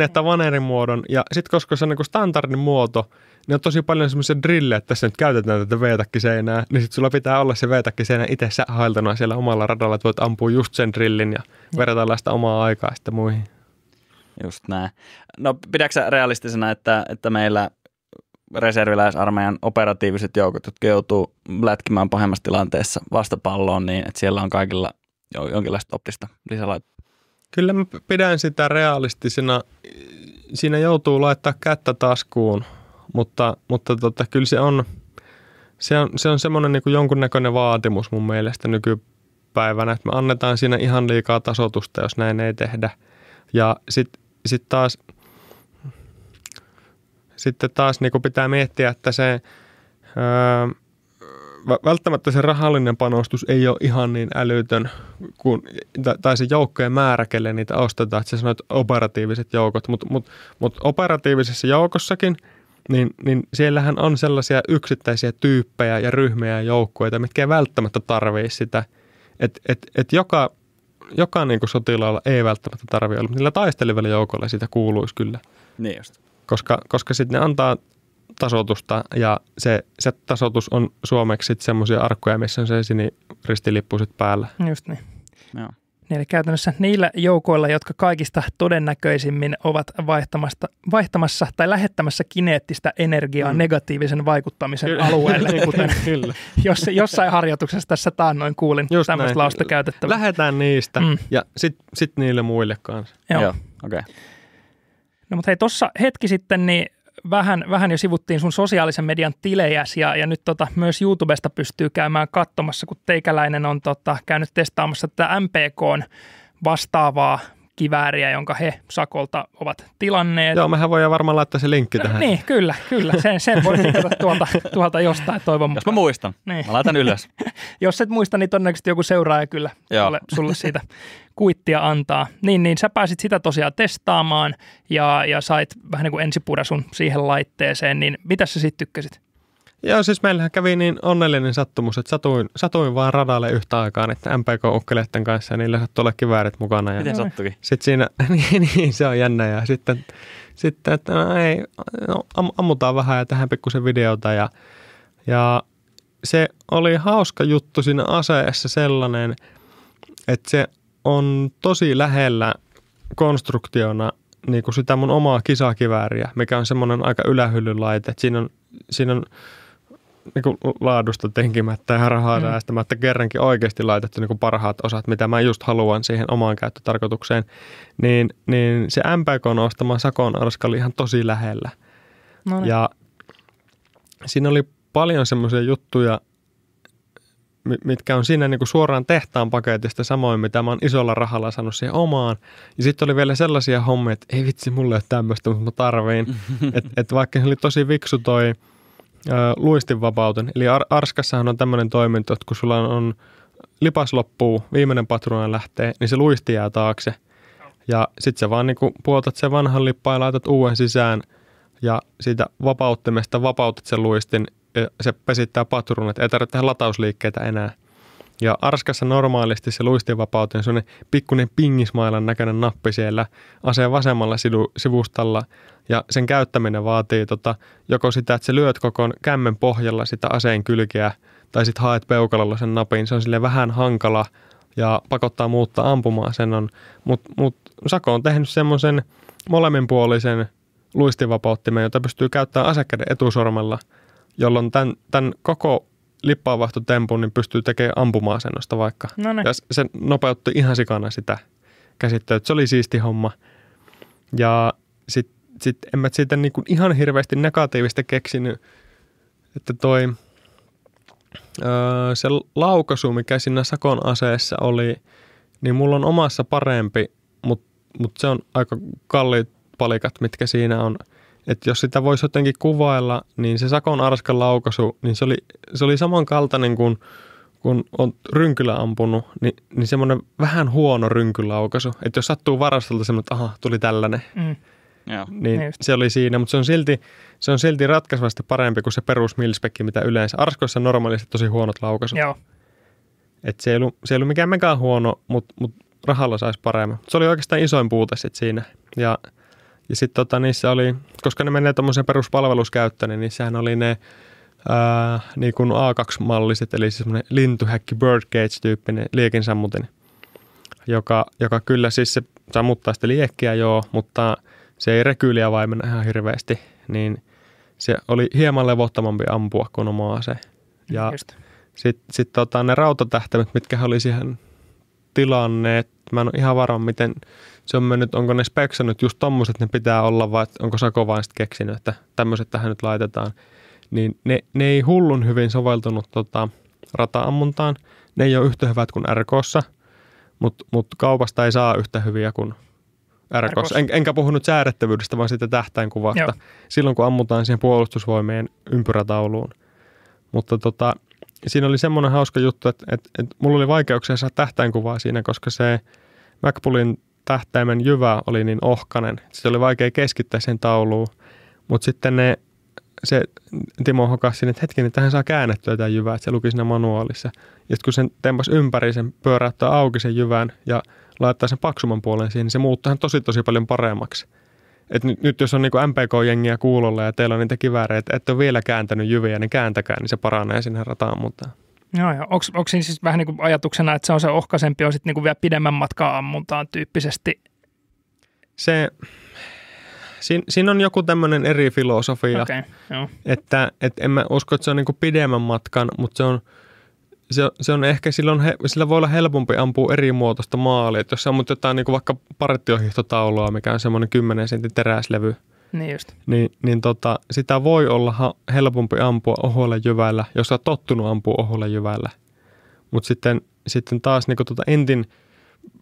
että vanerimuodon, ja sitten koska se on niin standardin muoto, ne niin on tosi paljon semmoisia drillejä, että tässä nyt käytetään tätä veetakkiseinää, niin sitten sulla pitää olla se veetakkiseinä itse sähailtuna siellä omalla radalla, että voit ampua just sen drillin ja verrata sitä omaa aikaa sitten muihin. Just näin. No pidäksä realistisena, että, että meillä reserviläisarmeijan operatiiviset joukot, jotka joutuu lätkimään pahemmassa tilanteessa vastapalloon niin, että siellä on kaikilla jonkinlaista optista lisälaitetta. Kyllä mä pidän sitä realistisena. Siinä joutuu laittaa kättä taskuun, mutta, mutta tota, kyllä se on, se on, se on semmoinen niin jonkunnäköinen vaatimus mun mielestä nykypäivänä, että me annetaan siinä ihan liikaa tasotusta, jos näin ei tehdä. Ja sitten sit taas – sitten taas niin kuin pitää miettiä, että se öö, välttämättä se rahallinen panostus ei ole ihan niin älytön, kun, tai se joukkojen määrä, kelle niitä ostetaan, että sä sanoit operatiiviset joukot, mutta mut, mut operatiivisessa joukossakin, niin, niin siellähän on sellaisia yksittäisiä tyyppejä ja ryhmiä ja joukkoja, mitkä ei välttämättä tarvii sitä, että et, et joka, joka niin sotilaalla ei välttämättä tarvitse olla, mutta niillä taistelevilla joukolla sitä kuuluisi kyllä. Niin just koska, koska sitten ne antaa tasotusta ja se, se tasotus on suomeksi semmoisia arkkuja, missä on se siniristilippu sitten päällä. Just niin. Joo. Niin eli käytännössä niillä joukoilla, jotka kaikista todennäköisimmin ovat vaihtamassa, vaihtamassa tai lähettämässä kineettistä energiaa mm. negatiivisen vaikuttamisen kyllä, alueelle. niin, kuten, kyllä. Jos, jossain harjoituksessa tässä taannoin kuulin Just tämmöistä lausta käytettävä. Lähetään niistä mm. ja sitten sit niille muille kanssa. Joo. Joo. Okay. No mutta hei, tuossa hetki sitten niin vähän, vähän jo sivuttiin sun sosiaalisen median tilejäsi ja, ja nyt tota, myös YouTubesta pystyy käymään katsomassa, kun teikäläinen on tota, käynyt testaamassa tätä MPKn vastaavaa kivääriä, jonka he Sakolta ovat tilanneet. Joo, mehän voidaan varmaan laittaa se linkki tähän. No, niin, kyllä, kyllä. Sen, sen voi linkata tuolta, tuolta jostain toivon mukaan. Jos mä muistan, niin. mä laitan ylös. Jos et muista, niin todennäköisesti joku seuraaja kyllä Joo. sulle, sulle siitä kuittia antaa. Niin, niin sä pääsit sitä tosiaan testaamaan ja, ja sait vähän niin kuin ensipudasun siihen laitteeseen, niin mitä sä sitten tykkäsit? Joo, siis meillähän kävi niin onnellinen sattumus, että satuin, satuin vaan radalle yhtä aikaa että MPK-ukkeleiden kanssa ja niillä sattui olla kiväärit mukana. Ja Miten sattukin? Sitten siinä, niin, niin, se on jännä ja sitten, sitten että no ei, no, ammutaan vähän ja tähän pikkusen videota ja, ja se oli hauska juttu siinä aseessa sellainen, että se on tosi lähellä konstruktiona niin kuin sitä mun omaa kisakivääriä, mikä on semmoinen aika ylähyllyn laite. Siinä on, siinä on niin kuin laadusta tinkimättä ja rahaa mm. säästämättä kerrankin oikeasti laitettu niin kuin parhaat osat, mitä mä just haluan siihen omaan käyttötarkoitukseen, niin, niin se MPK ostama sakon arska oli ihan tosi lähellä. No Ja siinä oli paljon semmoisia juttuja, mitkä on siinä niin kuin suoraan tehtaan paketista samoin, mitä mä oon isolla rahalla saanut siihen omaan. Ja sitten oli vielä sellaisia hommia, että ei vitsi, mulle ei ole tämmöistä, mutta mä tarviin. että et vaikka se oli tosi viksu toi – luistinvapauten. Eli Ar- Arskassahan on tämmöinen toiminto, että kun sulla on, on lipas loppuu, viimeinen patruuna lähtee, niin se luisti jää taakse. Ja sit sä vaan niinku puotat sen vanhan lippaan ja laitat uuden sisään ja siitä vapauttimesta vapautat sen luistin ja se pesittää patruunat. Ei tarvitse tehdä latausliikkeitä enää. Ja Arskassa normaalisti se luistinvapauteen on sellainen pikkuinen pingismailan näköinen nappi siellä aseen vasemmalla sivustalla. Ja sen käyttäminen vaatii tota, joko sitä, että sä lyöt koko kämmen pohjalla sitä aseen kylkeä tai sitten haet peukalolla sen napin. Se on sille vähän hankala ja pakottaa muutta ampumaan sen on. Mutta mut, Sako on tehnyt semmoisen molemminpuolisen luistinvapauttimen, jota pystyy käyttämään asekäden etusormella, jolloin tämän, tämän koko lippaanvaihtotempun, niin pystyy tekemään ampuma-asennosta vaikka. Noniin. Ja se nopeutti ihan sikana sitä käsittelyä. Se oli siisti homma. Ja sitten sit en mä siitä niin kuin ihan hirveästi negatiivista keksinyt, että toi öö, se laukaisu, mikä siinä sakon aseessa oli, niin mulla on omassa parempi, mutta mut se on aika kalliit palikat, mitkä siinä on – että jos sitä voisi jotenkin kuvailla, niin se Sakon arskan laukaisu, niin se oli, se oli samankaltainen kuin kun on rynkylä ampunut, niin, niin semmoinen vähän huono rynkylaukaisu. Että jos sattuu varastolta semmoinen, että aha, tuli tällainen, mm. niin Just. se oli siinä. Mutta se on silti, se on silti ratkaisvasti parempi kuin se perus millispekki, mitä yleensä. Arskoissa on normaalisti tosi huonot laukaisut. Joo. Et se, ei ollut, se ei ollut mikään mekaan huono, mutta mut rahalla saisi paremmin. Se oli oikeastaan isoin puute sit siinä. Ja – ja sitten tota, niissä oli, koska ne menee tuommoisen peruspalveluskäyttöön, niin sehän oli ne ää, niin kuin A2-malliset, eli siis semmoinen lintuhäkki birdcage-tyyppinen liekinsammutin, joka, joka kyllä siis se sammuttaa sitä liekkiä joo, mutta se ei rekyyliä vaimena ihan hirveästi, niin se oli hieman levottomampi ampua kuin oma ase. Ja sitten sit, tota, ne rautatähtämät, mitkä oli siihen tilanneet, mä en ole ihan varma, miten se on mennyt, onko ne speksannut just tommoset ne pitää olla vai onko Sako vain sitten keksinyt, että tämmöiset tähän nyt laitetaan. Niin ne, ne ei hullun hyvin soveltunut tota, rata-ammuntaan. Ne ei ole yhtä hyvät kuin RKssa, mutta mut kaupasta ei saa yhtä hyviä kuin RKssa. En, enkä puhunut säädettävyydestä, vaan siitä tähtäinkuvasta. Joo. Silloin kun ammutaan siihen puolustusvoimien ympyrätauluun. Mutta tota, siinä oli semmoinen hauska juttu, että, että, että mulla oli vaikeuksia saada tähtäinkuvaa siinä, koska se MacBullin tähtäimen jyvä oli niin ohkanen, se siis oli vaikea keskittää sen tauluun. Mutta sitten ne, se Timo hokasi sinne, että hetkinen, tähän saa käännettyä tämä jyvä, että se luki siinä manuaalissa. Ja sitten kun sen tempas ympäri, sen pyöräyttää auki sen jyvän ja laittaa sen paksumman puolen siihen, niin se muuttaa tosi tosi paljon paremmaksi. Et nyt, nyt jos on niinku MPK-jengiä kuulolla ja teillä on niitä kivääriä, että et ole vielä kääntänyt jyviä, niin kääntäkää, niin se paranee sinne rataan mutta Joo, joo. Onko, onko siinä siis vähän niin kuin ajatuksena, että se on se ohkaisempi, on sitten niin kuin vielä pidemmän matkaa ammuntaan tyyppisesti? Se, siinä, siinä on joku tämmöinen eri filosofia, okay, joo. että että en mä usko, että se on niin kuin pidemmän matkan, mutta se on, se, se on ehkä, silloin he, sillä voi olla helpompi ampua eri muotoista maalia. Että jos ammut jotain niin kuin vaikka partiohihtotaulua, mikä on semmoinen 10 sentin teräslevy – niin just. Niin, niin tota, sitä voi olla helpompi ampua oholle jyvällä, jos olet tottunut ampua oholle jyvällä. Mutta sitten, sitten taas niin tota entin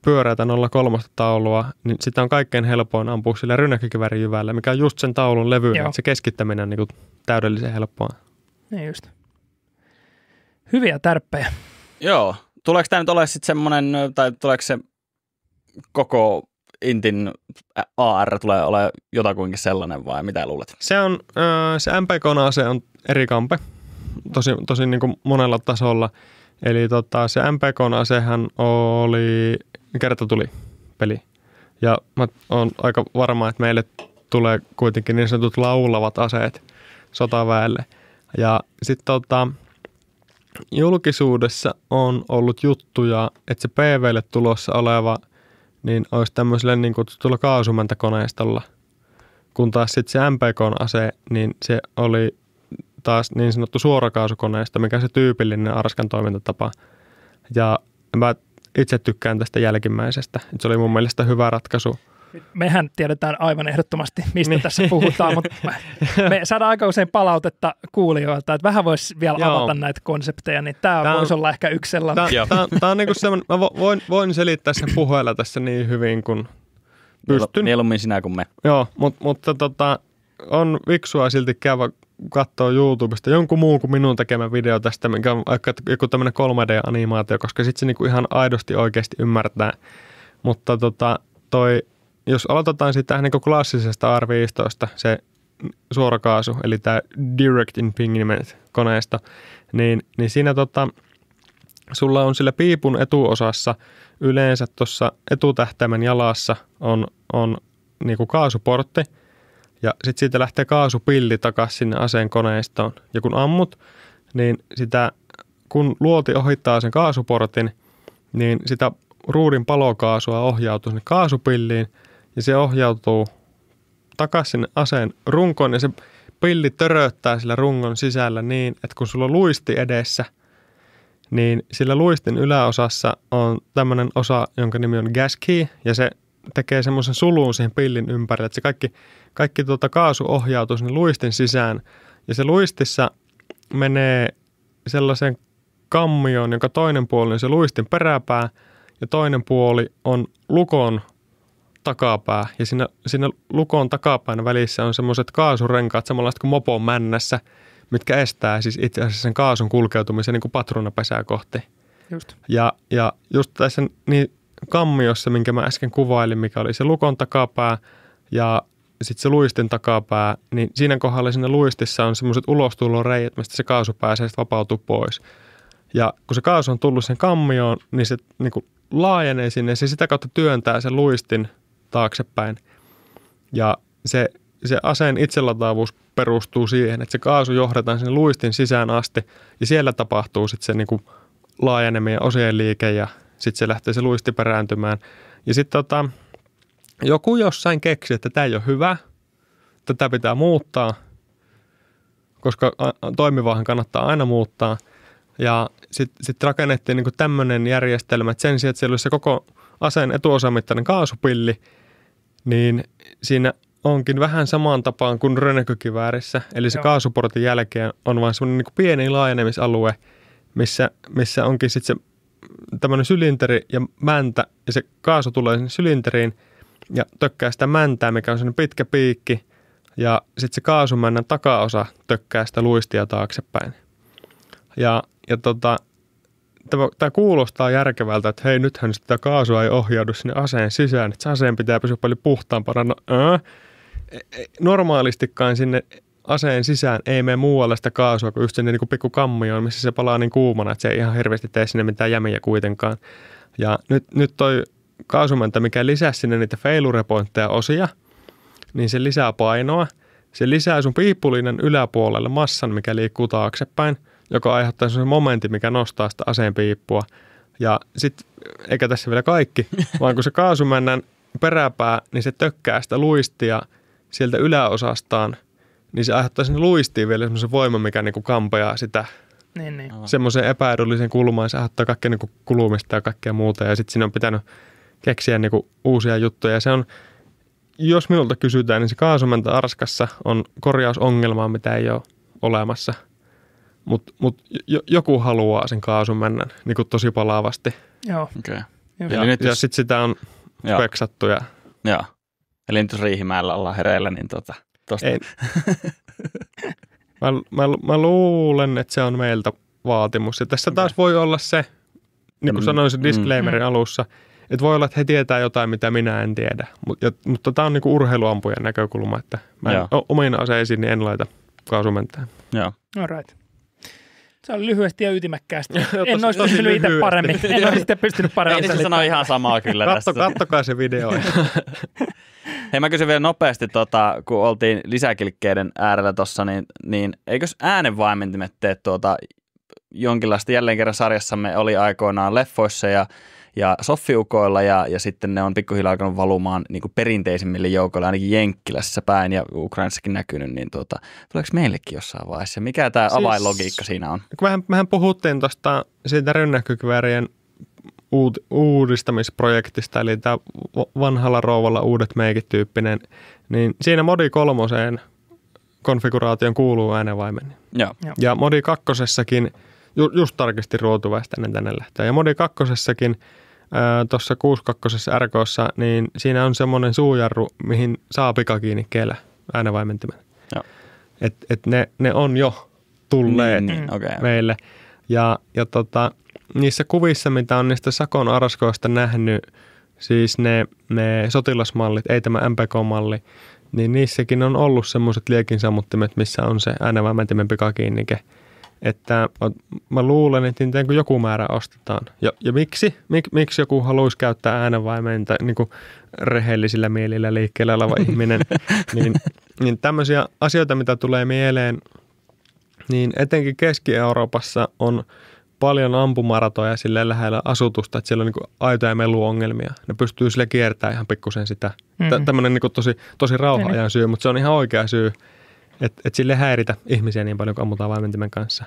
pyöräitä 03 taulua, niin sitä on kaikkein helpoin ampua sillä jyvällä, mikä on just sen taulun levy, että se keskittäminen on niin täydellisen helppoa. Niin just. Hyviä tärppejä. Joo. Tuleeko tämä nyt olemaan sitten semmoinen, tai tuleeko se koko Intin AR tulee olemaan jotakuinkin sellainen vai mitä luulet? Se on, se MPK-ase on eri kampe, tosi, tosi niin kuin monella tasolla. Eli tota, se MPK-asehan oli kerta tuli peli. Ja mä oon aika varma, että meille tulee kuitenkin niin sanotut laulavat aseet sotaväelle. Ja sitten tota, julkisuudessa on ollut juttuja, että se PVlle tulossa oleva – niin olisi tämmöisellä niin kutsutulla kaasumäntäkoneistolla. Kun taas sitten se MPK-ase, niin se oli taas niin sanottu suorakaasukoneisto, mikä on se tyypillinen Arskan toimintatapa. Ja mä itse tykkään tästä jälkimmäisestä. Se oli mun mielestä hyvä ratkaisu mehän tiedetään aivan ehdottomasti, mistä niin. tässä puhutaan, mutta me saadaan aika usein palautetta kuulijoilta, että vähän voisi vielä Joo. avata näitä konsepteja, niin tämä, tämä voisi olla ehkä yksi sellainen. Tämä, tämä, tämä on niin kuin sellainen, mä voin, voin selittää sen puheella tässä niin hyvin kuin pystyn. Mieluummin sinä kuin me. Joo, mutta, mutta tota, on viksua silti käydä katsoa YouTubesta jonkun muun kuin minun tekemä video tästä, mikä on vaikka joku tämmöinen 3D-animaatio, koska sitten se niinku ihan aidosti oikeasti ymmärtää. Mutta tota, toi jos aloitetaan sitä, niin klassisesta R15, se suorakaasu, eli tämä direct impingement koneesta, niin, niin siinä tota, sulla on sillä piipun etuosassa yleensä tuossa etutähtäimen jalassa on, on niin kuin kaasuportti, ja sitten siitä lähtee kaasupilli takaisin sinne aseen koneistoon. Ja kun ammut, niin sitä, kun luoti ohittaa sen kaasuportin, niin sitä ruudin palokaasua ohjautuu sinne kaasupilliin – niin se ohjautuu takaisin aseen runkoon ja se pilli töröttää sillä rungon sisällä niin, että kun sulla on luisti edessä, niin sillä luistin yläosassa on tämmöinen osa, jonka nimi on gas key, ja se tekee semmoisen sulun siihen pillin ympärille, että se kaikki, kaikki tuota kaasu ohjautuu sinne luistin sisään. Ja se luistissa menee sellaisen kammioon, jonka toinen puoli on se luistin peräpää, ja toinen puoli on lukon takapää ja siinä, siinä lukon takapäin välissä on semmoiset kaasurenkaat samanlaista kuin mopon männässä, mitkä estää siis itse asiassa sen kaasun kulkeutumisen niin kuin patruunapesää kohti. Just. Ja, ja just tässä niin kammiossa, minkä mä äsken kuvailin, mikä oli se lukon takapää ja sitten se luistin takapää, niin siinä kohdalla siinä luistissa on semmoiset ulostuloreijät, mistä se kaasu pääsee sitten vapautuu pois. Ja kun se kaasu on tullut sen kammioon, niin se niin kuin laajenee sinne ja se sitä kautta työntää sen luistin taaksepäin. Ja se, se aseen itselataavuus perustuu siihen, että se kaasu johdetaan sinne luistin sisään asti ja siellä tapahtuu sitten se niinku laajeneminen osien liike ja sitten se lähtee se luisti perääntymään. Ja sitten tota, joku jossain keksi, että tämä ei ole hyvä, tätä pitää muuttaa, koska toimivahan kannattaa aina muuttaa. Ja sitten sit rakennettiin niinku tämmöinen järjestelmä, että sen sijaan, että siellä olisi se koko aseen etuosamittainen kaasupilli – niin siinä onkin vähän samaan tapaan kuin rönäkökiväärissä. Eli se Joo. kaasuportin jälkeen on vain semmoinen niin pieni laajenemisalue, missä, missä onkin sitten se tämmöinen sylinteri ja mäntä, ja se kaasu tulee sinne sylinteriin ja tökkää sitä mäntää, mikä on semmoinen pitkä piikki, ja sitten se kaasumännän takaosa tökkää sitä luistia taaksepäin. Ja, ja tota, tämä, tämä kuulostaa järkevältä, että hei, nythän sitä kaasua ei ohjaudu sinne aseen sisään, että se aseen pitää pysyä paljon puhtaampana. No, äh. Normaalistikaan sinne aseen sisään ei mene muualle sitä kaasua kuin just sinne niin kuin pikkukammioon, missä se palaa niin kuumana, että se ei ihan hirveästi tee sinne mitään jämiä kuitenkaan. Ja nyt, nyt toi kaasumäntä, mikä lisää sinne niitä failurepointteja osia, niin se lisää painoa. Se lisää sun piippulinen yläpuolelle massan, mikä liikkuu taaksepäin – joka aiheuttaa sellaisen momentin, mikä nostaa sitä aseen piippua. Ja sitten, eikä tässä vielä kaikki, vaan kun se mennään peräpää, niin se tökkää sitä luistia sieltä yläosastaan, niin se aiheuttaa sinne luistiin vielä semmoisen voiman, mikä niinku kampeaa sitä niin, niin. semmoisen epäedullisen kulmaan. Se aiheuttaa kaikkea niinku kulumista ja kaikkea muuta. Ja sitten siinä on pitänyt keksiä niinku uusia juttuja. Se on, jos minulta kysytään, niin se kaasumenta Arskassa on korjausongelmaa, mitä ei ole olemassa – mutta mut joku haluaa sen kaasun mennä niin kuin tosi palavasti. Joo. Okay. Ja, Eli ja jos... sitten sitä on Joo. peksattu. Ja... Joo. Eli nyt jos Riihimäellä ollaan hereillä, niin tota, tosta. Ei. mä, mä, mä, luulen, että se on meiltä vaatimus. Ja tässä taas okay. voi olla se, niin kuin mm. sanoin sen mm. disclaimerin mm. alussa, että voi olla, että he tietää jotain, mitä minä en tiedä. Mut, ja, mutta tämä on niinku urheiluampujen näkökulma, että mä en, o, omiin aseisiin niin en laita kaasumentään. Joo. All right. Se on lyhyesti ja ytimekkäästi. en olisi pystynyt itse paremmin. En olisi itse pystynyt paremmin. Ei, se sanoi ihan samaa kyllä Katso, tässä. Kattokaa se video. Hei mä kysyn vielä nopeasti, tota, kun oltiin lisäkilkkeiden äärellä tuossa, niin, niin eikös äänenvaimentimet tee tuota, jonkinlaista jälleen kerran sarjassamme oli aikoinaan leffoissa ja ja soffiukoilla ja, ja sitten ne on pikkuhiljaa alkanut valumaan niin kuin perinteisimmille joukoille, ainakin Jenkkilässä päin ja Ukrainassakin näkynyt, niin tuota, tuleeko meillekin jossain vaiheessa? Mikä tämä siis, avainlogiikka siinä on? No kun mehän, mehän puhuttiin tuosta siitä rynnäkkökyvärien uud- uudistamisprojektista, eli tämä vanhalla rouvalla uudet meikit tyyppinen, niin siinä modi kolmoseen konfiguraation kuuluu äänenvaimen. Joo. Ja modi kakkosessakin, ju, just tarkasti ruotuväistä ennen tänne lähtöä, ja modi kakkosessakin – tuossa 62. rk niin siinä on semmoinen suujarru, mihin saa pikakiinni kiinni aina äänenvaimentimen. Et, et ne, ne on jo tulleet niin, niin. Okay. meille. Ja, ja tota, niissä kuvissa, mitä on niistä Sakon arskoista nähnyt, siis ne, ne sotilasmallit, ei tämä MPK-malli, niin niissäkin on ollut semmoiset liekinsammuttimet, missä on se äänevaimentimen pikakiinnike – että mä luulen, että niitä niin joku määrä ostetaan. Ja, ja miksi? Mik, miksi joku haluaisi käyttää äänenvaimentä niin kuin rehellisillä mielillä liikkeellä oleva ihminen? niin, niin tämmöisiä asioita, mitä tulee mieleen, niin etenkin Keski-Euroopassa on paljon ampumaratoja sille lähellä asutusta, että siellä on niin aitoja meluongelmia. Ne pystyy sille kiertämään ihan pikkusen sitä. Mm-hmm. Tämmöinen niin tosi, tosi rauha-ajan syy, mutta se on ihan oikea syy että et sille häiritä ihmisiä niin paljon kuin ammutaan vaimentimen kanssa.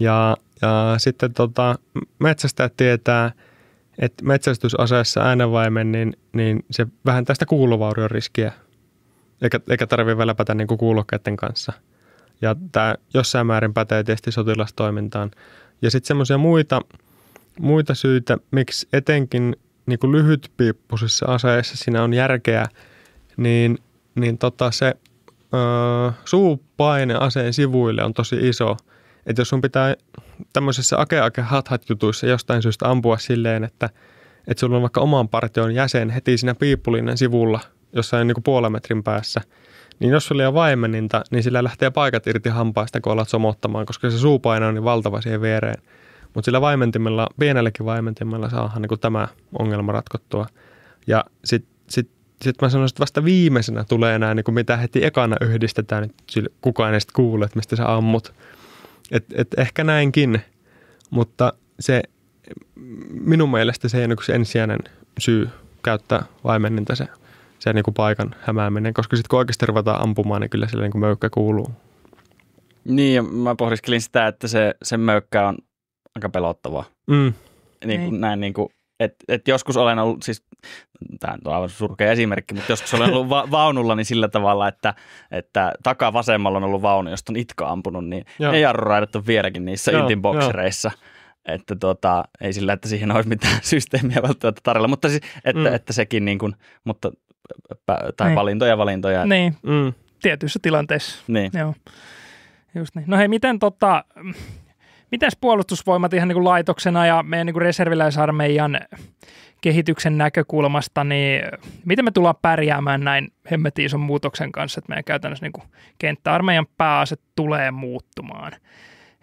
Ja, ja sitten tota, metsästä tietää, että metsästysaseessa äänenvaimen, niin, niin se vähän tästä kuulovaurion riskiä, eikä, eikä tarvitse väläpätä niin kuulokkeiden kanssa. Ja tämä jossain määrin pätee tietysti sotilastoimintaan. Ja sitten semmoisia muita, muita syitä, miksi etenkin niin lyhytpiippuisissa aseissa siinä on järkeä, niin, niin tota se – Öö, suupaine aseen sivuille on tosi iso. Että jos sun pitää tämmöisessä ake ake hat jutuissa jostain syystä ampua silleen, että, että sulla on vaikka oman partion jäsen heti siinä piippulinnan sivulla jossain niin kuin puolen metrin päässä, niin jos sulla on vaimeninta, niin sillä lähtee paikat irti hampaista, kun alat somottamaan, koska se suupaine on niin valtava siihen viereen. Mutta sillä vaimentimella, pienelläkin vaimentimella saadaan niin kuin tämä ongelma ratkottua. Ja sitten sitten mä sanoisin, että vasta viimeisenä tulee nämä, niin mitä heti ekana yhdistetään, että kukaan ei sitten kuule, että mistä sä ammut. Et, et ehkä näinkin, mutta se, minun mielestä se ei ole niinku se ensisijainen syy käyttää vaimenninta se, se niin kuin paikan hämääminen, koska sitten kun oikeasti ruvetaan ampumaan, niin kyllä sille niin möykkä kuuluu. Niin, ja mä pohdiskelin sitä, että se, se möykkä on aika pelottavaa. Mm. Niin kuin, niin. näin niin kuin et, et joskus olen ollut, siis tämä on aivan surkea esimerkki, mutta joskus olen ollut va- vaunulla niin sillä tavalla, että, että takaa vasemmalla on ollut vaunu, josta on itka ampunut, niin Joo. ne jarruraidat on vieläkin niissä Joo, intin boksereissa. Että tota, ei sillä, että siihen olisi mitään systeemiä välttämättä tarjolla, mutta siis, että, mm. että sekin niin kuin, mutta, tai niin. valintoja valintoja. Niin, mm. tietyissä tilanteissa. Niin. Joo. Just niin. No hei, miten tota, Mitäs puolustusvoimat ihan niin kuin laitoksena ja meidän niin kuin reserviläisarmeijan kehityksen näkökulmasta, niin miten me tullaan pärjäämään näin hemmetin ison muutoksen kanssa, että meidän käytännössä niin kuin kenttäarmeijan pääase tulee muuttumaan.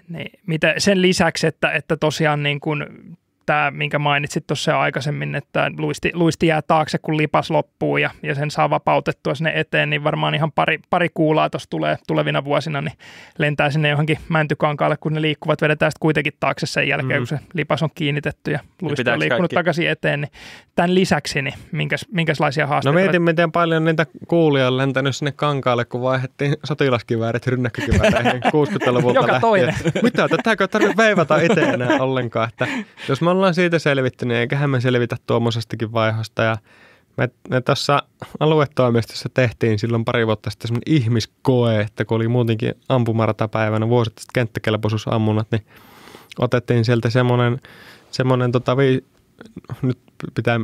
Niin, mitä, sen lisäksi, että, että tosiaan niin kuin tämä, minkä mainitsit tuossa aikaisemmin, että luisti, luisti jää taakse, kun lipas loppuu ja, ja sen saa vapautettua sinne eteen, niin varmaan ihan pari, pari kuulaa tuossa tulee tulevina vuosina, niin lentää sinne johonkin mäntykankaalle, kun ne liikkuvat, vedetään sitten kuitenkin taakse sen jälkeen, mm. kun se lipas on kiinnitetty ja luisti ja on liikkunut kaikki... takaisin eteen. Niin tämän lisäksi, niin minkäs, minkälaisia no haasteita? No mietin, miten paljon niitä kuulia on lentänyt sinne kankaalle, kun vaihdettiin sotilaskiväärit rynnäkkökivääreihin 60-luvulta Joka toinen. Mitä, tätäkö tarvitse veivata itse enää ollenkaan, että jos mä ollaan siitä selvitty, niin eiköhän me selvitä tuommoisestakin vaihosta. Ja me, me tuossa aluetoimistossa tehtiin silloin pari vuotta sitten semmoinen ihmiskoe, että kun oli muutenkin ampumaratapäivänä vuosittaiset kenttäkelpoisuusammunnat, niin otettiin sieltä semmoinen, semmoinen tota vi, nyt pitää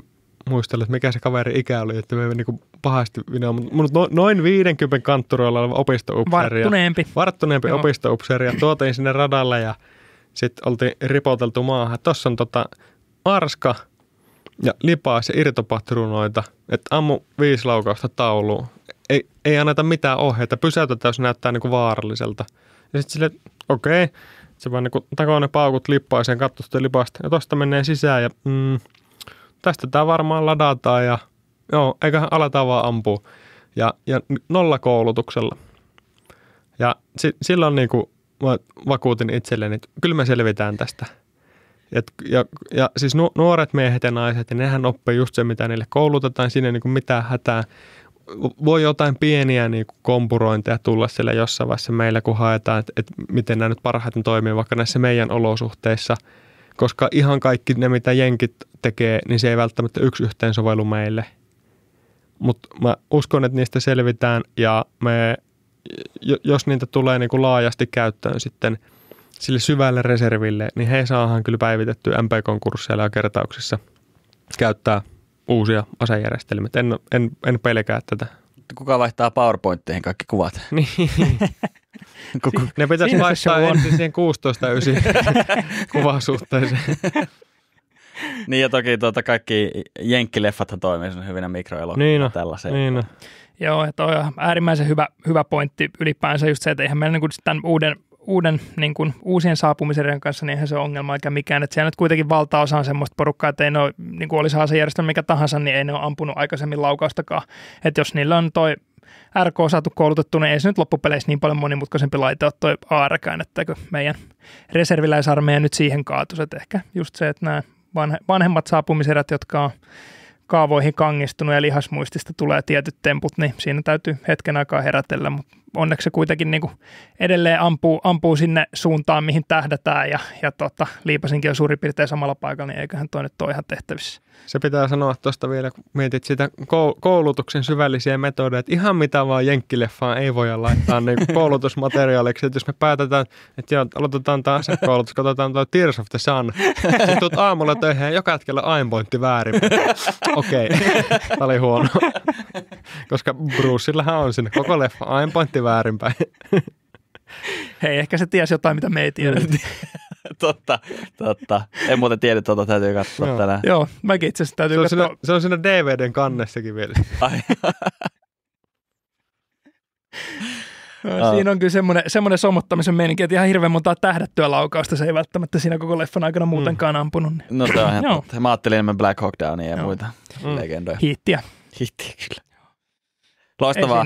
muistella, että mikä se kaveri ikä oli, että me niin pahasti vinoa, mutta no, noin 50 kantturoilla oleva opistoupseeri. Varttuneempi. Varttuneempi Joo. ja tuotiin sinne radalle ja – sitten oltiin ripoteltu maahan. Tuossa on tota arska ja lipaas ja irtopatrunoita. Että ammu viisi laukausta tauluun. Ei, ei anneta mitään ohjeita. Pysäytetään, jos näyttää niinku vaaralliselta. Ja sitten sille okei. Okay. Se vaan niinku takoo ne paukut lippaaseen, katsoo sitä lipasta. Ja tosta menee sisään ja mm, tästä tämä varmaan ladataan ja joo, eiköhän aleta vaan ampua. Ja, ja nollakoulutuksella. Ja si, silloin niinku mä vakuutin itselleni, että kyllä me selvitään tästä. Et, ja, ja siis nu, nuoret miehet ja naiset, ja nehän oppii just se, mitä niille koulutetaan, siinä ei niin kuin mitään hätää. Voi jotain pieniä niin kuin kompurointeja tulla siellä jossain vaiheessa meillä, kun haetaan, että, että miten nämä nyt parhaiten toimii vaikka näissä meidän olosuhteissa, koska ihan kaikki ne, mitä jenkit tekee, niin se ei välttämättä yksi yhteen sovellu meille. Mutta mä uskon, että niistä selvitään ja me jos niitä tulee niin kuin laajasti käyttöön sitten sille syvälle reserville, niin he saahan kyllä päivitetty MP-konkursseilla ja kertauksissa käyttää uusia asejärjestelmiä. En, en, en pelkää tätä. Kuka vaihtaa PowerPointteihin kaikki kuvat? Niin. Kuku. Ne pitäisi vaihtaa ensin siihen 16 ysi kuvasuhteeseen. niin ja toki tuota kaikki jenkkileffathan toimii hyvinä mikroelokuvina niin no, Niin Joo, että on äärimmäisen hyvä, hyvä pointti ylipäänsä just se, että eihän meillä niin tämän uuden uuden, niin kuin, uusien saapumiseiden kanssa, niin eihän se ongelma eikä mikään. Että siellä nyt kuitenkin valtaosa on semmoista porukkaa, että ei ne ole, niin kuin olisi asejärjestelmä mikä tahansa, niin ei ne ole ampunut aikaisemmin laukaustakaan. Että jos niillä on toi RK saatu koulutettu, niin ei se nyt loppupeleissä niin paljon monimutkaisempi laite ole toi ARkään, että meidän reserviläisarmeija nyt siihen kaatuisi. että ehkä just se, että nämä vanhemmat saapumiserät, jotka on kaavoihin kangistunut ja lihasmuistista tulee tietyt temput, niin siinä täytyy hetken aikaa herätellä, mutta onneksi se kuitenkin niin kuin edelleen ampuu, ampuu sinne suuntaan, mihin tähdätään ja, ja tota, liipasinkin on suurin piirtein samalla paikalla, niin eiköhän toi nyt ole ihan tehtävissä. Se pitää sanoa tuosta vielä, kun mietit sitä koulutuksen syvällisiä metodeja, että ihan mitä vaan jenkkileffaan ei voi laittaa niin koulutusmateriaaliksi, että jos me päätetään, että joo, aloitetaan taas koulutus, katsotaan tuo Tears of the Sun, sitten tuut aamulla töihin ja joka hetkellä aimpointti väärin. Okei, okay. tämä oli huono, koska Bruceillähän on sinne koko leffa aimpointti väärinpäin. Hei, ehkä se tiesi jotain, mitä me ei tiedä. Mm. totta, totta. En muuten tiedä, tota täytyy katsoa Joo. tänään. Joo, mäkin itse asiassa täytyy se on Siinä, se on siinä DVDn kannessakin vielä. Ai. No, siinä on kyllä semmoinen, semmoinen sommottamisen meininki, että ihan hirveän montaa tähdättyä laukausta se ei välttämättä siinä koko leffan aikana mm. muutenkaan ampunut. Niin. No tämä on ihan totta. Mä ajattelin enemmän Black Hawk Downia ja Joo. muita mm. legendoja. Hittiä. Hittiä kyllä. Loistavaa.